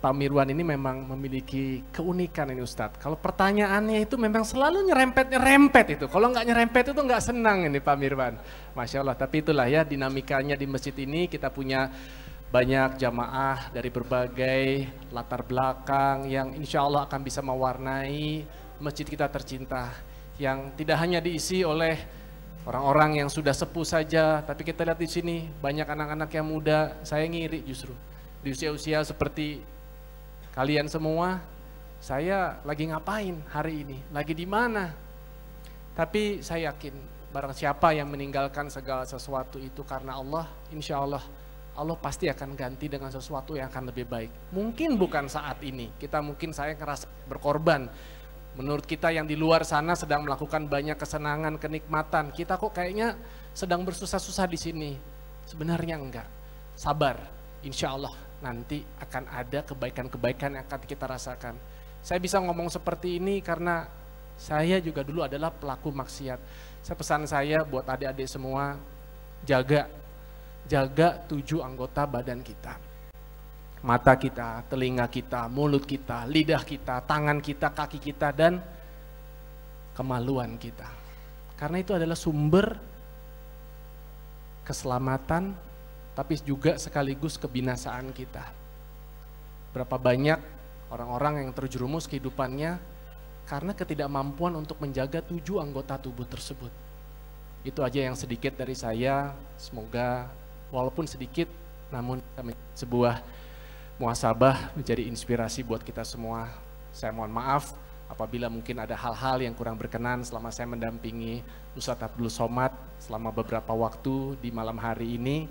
Pak Mirwan ini memang memiliki keunikan ini Ustadz. Kalau pertanyaannya itu memang selalu nyerempet-nyerempet itu. Kalau nggak nyerempet itu nggak senang ini Pak Mirwan. Masya Allah, tapi itulah ya dinamikanya di masjid ini kita punya banyak jamaah dari berbagai latar belakang yang insya Allah akan bisa mewarnai masjid kita tercinta yang tidak hanya diisi oleh orang-orang yang sudah sepuh saja, tapi kita lihat di sini banyak anak-anak yang muda, saya ngiri justru di usia-usia seperti Kalian semua, saya lagi ngapain hari ini? Lagi di mana? Tapi saya yakin barang siapa yang meninggalkan segala sesuatu itu karena Allah, insya Allah Allah pasti akan ganti dengan sesuatu yang akan lebih baik. Mungkin bukan saat ini, kita mungkin saya keras berkorban. Menurut kita yang di luar sana sedang melakukan banyak kesenangan, kenikmatan. Kita kok kayaknya sedang bersusah-susah di sini. Sebenarnya enggak. Sabar, insya Allah nanti akan ada kebaikan-kebaikan yang akan kita rasakan. Saya bisa ngomong seperti ini karena saya juga dulu adalah pelaku maksiat. Saya pesan saya buat adik-adik semua, jaga, jaga tujuh anggota badan kita. Mata kita, telinga kita, mulut kita, lidah kita, tangan kita, kaki kita, dan kemaluan kita. Karena itu adalah sumber keselamatan tapi juga sekaligus kebinasaan kita. Berapa banyak orang-orang yang terjerumus kehidupannya karena ketidakmampuan untuk menjaga tujuh anggota tubuh tersebut. Itu aja yang sedikit dari saya, semoga walaupun sedikit namun sebuah muasabah menjadi inspirasi buat kita semua. Saya mohon maaf apabila mungkin ada hal-hal yang kurang berkenan selama saya mendampingi Ustadz Abdul Somad selama beberapa waktu di malam hari ini.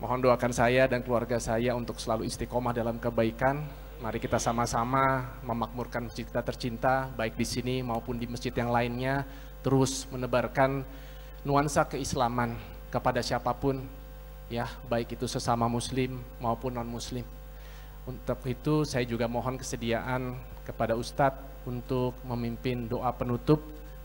Mohon doakan saya dan keluarga saya untuk selalu istiqomah dalam kebaikan. Mari kita sama-sama memakmurkan masjid kita tercinta, baik di sini maupun di masjid yang lainnya, terus menebarkan nuansa keislaman kepada siapapun, ya baik itu sesama muslim maupun non-muslim. Untuk itu saya juga mohon kesediaan kepada Ustadz untuk memimpin doa penutup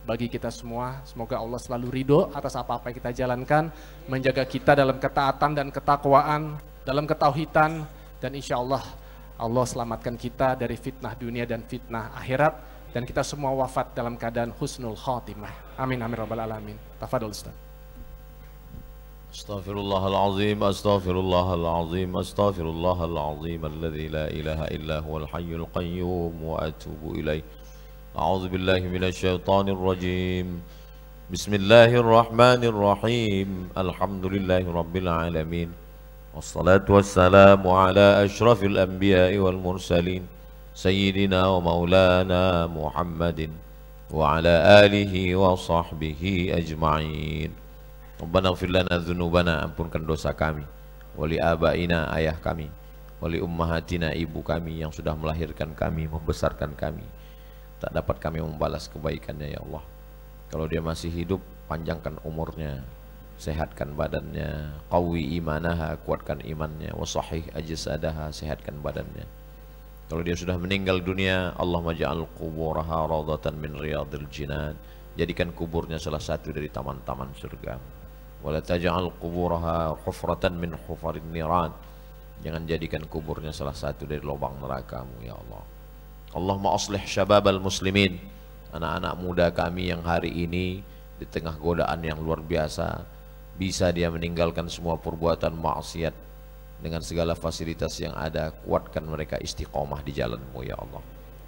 bagi kita semua. Semoga Allah selalu ridho atas apa-apa yang kita jalankan, menjaga kita dalam ketaatan dan ketakwaan, dalam ketauhidan, dan insya Allah Allah selamatkan kita dari fitnah dunia dan fitnah akhirat, dan kita semua wafat dalam keadaan husnul khotimah. Amin, amin, rabbal alamin. Tafadol Ustaz. استغفر الله العظيم استغفر الله العظيم استغفر الله العظيم الذي لا اله الا هو الحي القيوم واتوب اليه أعوذ بالله من الشيطان الرجيم بسم الله الرحمن الرحيم الحمد لله رب العالمين والصلاة والسلام على أشرف الأنبياء والمرسلين سيدنا ومولانا محمد وعلى آله وصحبه أجمعين ربنا اغفر لنا ذنوبنا ampunkan dosa kami wali abaina ayah kami wali ummahatina ibu kami yang sudah melahirkan kami membesarkan kami tak dapat kami membalas kebaikannya ya Allah. Kalau dia masih hidup, panjangkan umurnya, sehatkan badannya, qawi imanaha, kuatkan imannya, wasahih ajsadaha, sehatkan badannya. Kalau dia sudah meninggal dunia, Allah maja'al quburaha radatan min riyadil jinan. Jadikan kuburnya salah satu dari taman-taman surga. Wala taj'al quburaha hufratan min hufarin niran. Jangan jadikan kuburnya salah satu dari lubang nerakamu ya Allah. Allahumma aslih al muslimin anak-anak muda kami yang hari ini di tengah godaan yang luar biasa bisa dia meninggalkan semua perbuatan maksiat dengan segala fasilitas yang ada kuatkan mereka istiqomah di jalanmu ya Allah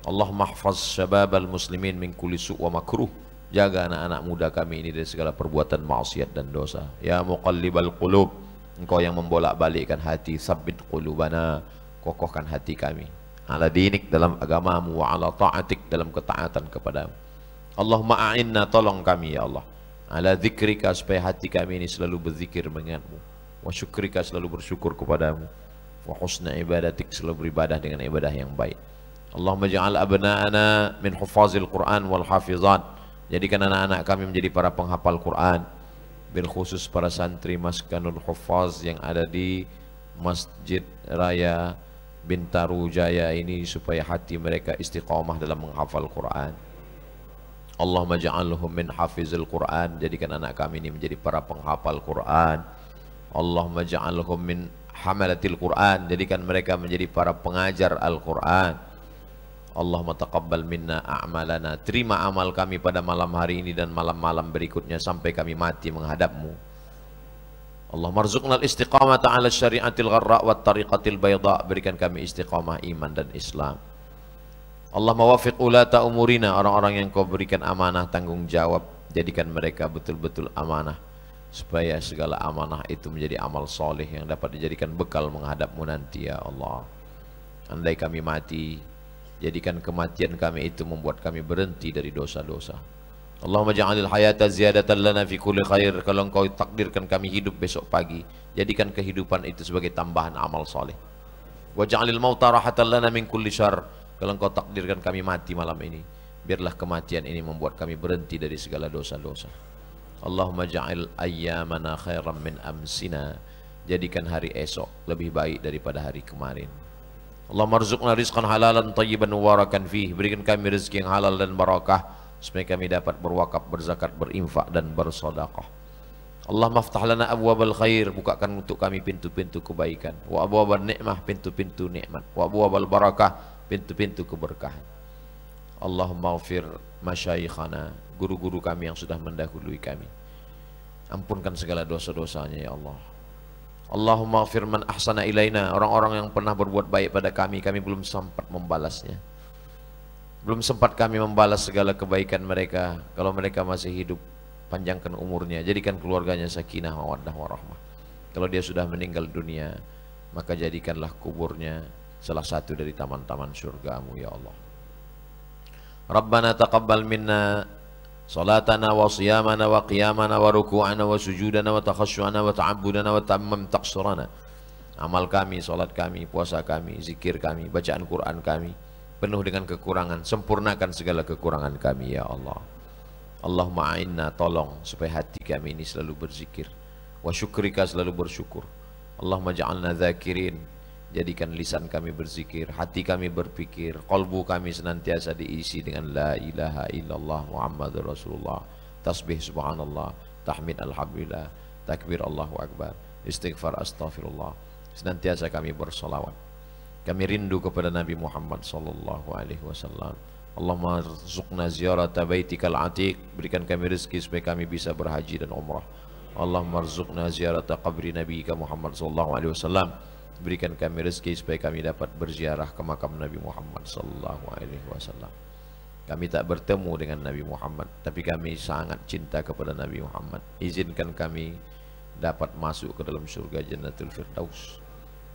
Allah mahfaz syababal muslimin min kulli su' wa makruh jaga anak-anak muda kami ini dari segala perbuatan maksiat dan dosa ya muqallibal qulub engkau yang membolak-balikkan hati sabit qulubana kokohkan hati kami ala dinik dalam agamamu wa ala ta'atik dalam ketaatan kepadamu Allahumma a'inna tolong kami ya Allah ala zikrika supaya hati kami ini selalu berzikir mengingatmu wa syukrika selalu bersyukur kepadamu wa husna ibadatik selalu beribadah dengan ibadah yang baik Allahumma ja'al abna'ana min hufazil Qur'an wal hafizat, jadikan anak-anak kami menjadi para penghafal Qur'an bil khusus para santri maskanul hufaz yang ada di Masjid Raya Bintarujaya ini supaya hati mereka istiqomah dalam menghafal Quran. Allah ja'alhum min hafizil Quran. Jadikan anak kami ini menjadi para penghafal Quran. Allah ja'alhum min hamalatil Quran. Jadikan mereka menjadi para pengajar Al-Quran. Allah taqabbal minna a'malana. Terima amal kami pada malam hari ini dan malam-malam berikutnya sampai kami mati menghadapmu. Allah marzuqnal istiqamah ta'ala syariatil gharra wa tariqatil bayda berikan kami istiqamah iman dan Islam Allah mawafiq ulata umurina orang-orang yang kau berikan amanah tanggung jawab jadikan mereka betul-betul amanah supaya segala amanah itu menjadi amal soleh yang dapat dijadikan bekal menghadapmu nanti ya Allah andai kami mati jadikan kematian kami itu membuat kami berhenti dari dosa-dosa Allahumma ja'alil hayata ziyadatan lana fi kulli khair. Kalau engkau takdirkan kami hidup besok pagi, jadikan kehidupan itu sebagai tambahan amal soleh. Wa ja'alil mauta rahatan lana min kulli syar. Kalau engkau takdirkan kami mati malam ini, biarlah kematian ini membuat kami berhenti dari segala dosa-dosa. Allahumma ja'al ayyamana khairan min amsina. Jadikan hari esok lebih baik daripada hari kemarin. Allahumma rizqna rizqan halalan tayyiban warakan fih. Berikan kami rezeki yang halal dan barakah supaya kami dapat berwakaf, berzakat, berinfak dan bersedekah. Allah maftah lana abwabal khair, bukakan untuk kami pintu-pintu kebaikan. Wa abwaban nikmah, pintu-pintu nikmat. Wa abwabal barakah, pintu-pintu keberkahan. Allah maufir masyayikhana, guru-guru kami yang sudah mendahului kami. Ampunkan segala dosa-dosanya ya Allah. Allahumma ghafir man ahsana ilaina, orang-orang yang pernah berbuat baik pada kami, kami belum sempat membalasnya. Belum sempat kami membalas segala kebaikan mereka kalau mereka masih hidup. Panjangkan umurnya, jadikan keluarganya sakinah, mawaddah, warahmah. Kalau dia sudah meninggal dunia, maka jadikanlah kuburnya salah satu dari taman-taman surgamu ya Allah. Rabbana taqabbal minna صلاتنا وصيامنا وقيامنا وركوعنا وسجودنا وتخشعنا وتعبدنا وتمم تقصرنا amal kami, salat kami, puasa kami, zikir kami, bacaan Quran kami penuh dengan kekurangan sempurnakan segala kekurangan kami ya Allah Allahumma inna tolong supaya hati kami ini selalu berzikir wa syukrika selalu bersyukur Allahumma ja'alna zakirin jadikan lisan kami berzikir hati kami berpikir kalbu kami senantiasa diisi dengan la ilaha illallah Muhammadur Rasulullah tasbih subhanallah tahmid alhamdulillah takbir Allahu Akbar istighfar astaghfirullah senantiasa kami bersolawat kami rindu kepada Nabi Muhammad sallallahu alaihi wasallam. Allahumma rzuqna ziyarata baitikal atiq. Berikan kami rezeki supaya kami bisa berhaji dan umrah. Allahumma rzuqna ziyarata qabri nabiyika Muhammad sallallahu alaihi wasallam. Berikan kami rezeki supaya kami dapat berziarah ke makam Nabi Muhammad sallallahu alaihi wasallam. Kami tak bertemu dengan Nabi Muhammad Tapi kami sangat cinta kepada Nabi Muhammad Izinkan kami dapat masuk ke dalam surga Jannatul Firdaus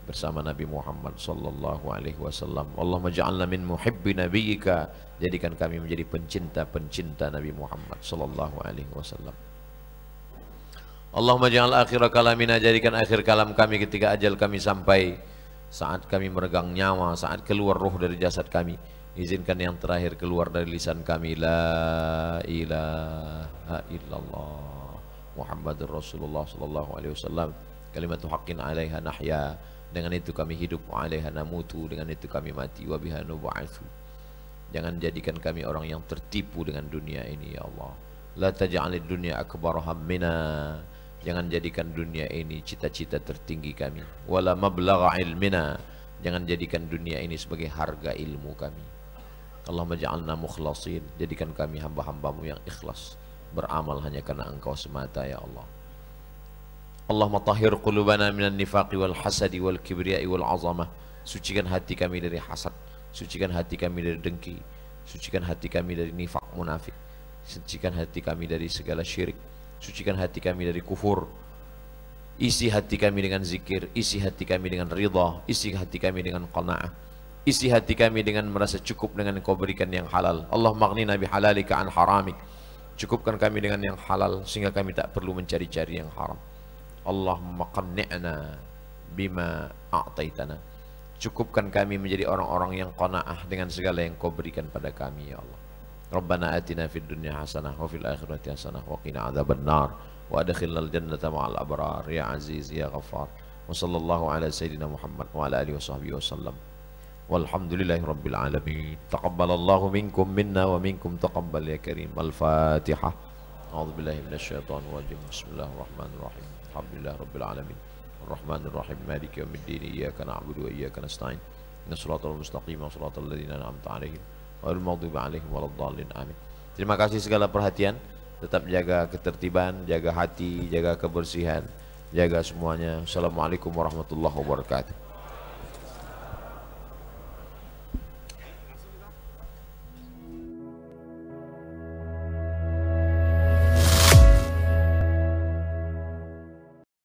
bersama Nabi Muhammad sallallahu alaihi wasallam. Allahumma ja'alna min muhibbi nabiyyika. Jadikan kami menjadi pencinta-pencinta Nabi Muhammad sallallahu alaihi wasallam. Allahumma ja'al akhir kalamina jadikan akhir kalam kami ketika ajal kami sampai saat kami meregang nyawa, saat keluar ruh dari jasad kami. Izinkan yang terakhir keluar dari lisan kami la ilaha illallah Muhammadur Rasulullah sallallahu alaihi wasallam. Kalimatu haqqin 'alaiha nahya dengan itu kami hidup wa alaiha namutu dengan itu kami mati wa biha nub'atsu jangan jadikan kami orang yang tertipu dengan dunia ini ya Allah la taj'alid dunya akbar hammina jangan jadikan dunia ini cita-cita tertinggi kami wala mablagha ilmina jangan jadikan dunia ini sebagai harga ilmu kami Allahumma ja'alna mukhlasin jadikan kami hamba-hambamu yang ikhlas beramal hanya karena engkau semata ya Allah Allahumma tahhir qulubana minan nifaqi wal hasadi wal kibriyai wal azamah. Sucikan hati kami dari hasad, sucikan hati kami dari dengki, sucikan hati kami dari nifak munafik, sucikan hati kami dari segala syirik, sucikan hati kami dari kufur. Isi hati kami dengan zikir, isi hati kami dengan ridha, isi hati kami dengan qanaah. Isi hati kami dengan merasa cukup dengan kau berikan yang halal. Allah magni nabi halalika an haramik. Cukupkan kami dengan yang halal sehingga kami tak perlu mencari-cari yang haram. Allahumma qanni'na bima a'taitana. Cukupkan kami menjadi orang-orang yang qanaah dengan segala yang kau berikan pada kami ya Allah. Rabbana atina fid dunya hasanah wa fil akhirati hasanah wa qina adzaban nar wa al jannata ma'al abrar ya aziz ya ghaffar. Wa sallallahu ala sayyidina Muhammad wa ala alihi wa sahbihi wasallam. Walhamdulillahi rabbil alamin. Taqabbalallahu minkum minna wa minkum taqabbal ya karim. Al-Fatihah. A'udzu billahi minasy syaithanir rajim. Bismillahirrahmanirrahim alhamdulillah rabbil alamin الرحمن الرحيم Terima kasih segala perhatian tetap jaga ketertiban jaga hati jaga kebersihan jaga semuanya Assalamualaikum warahmatullahi wabarakatuh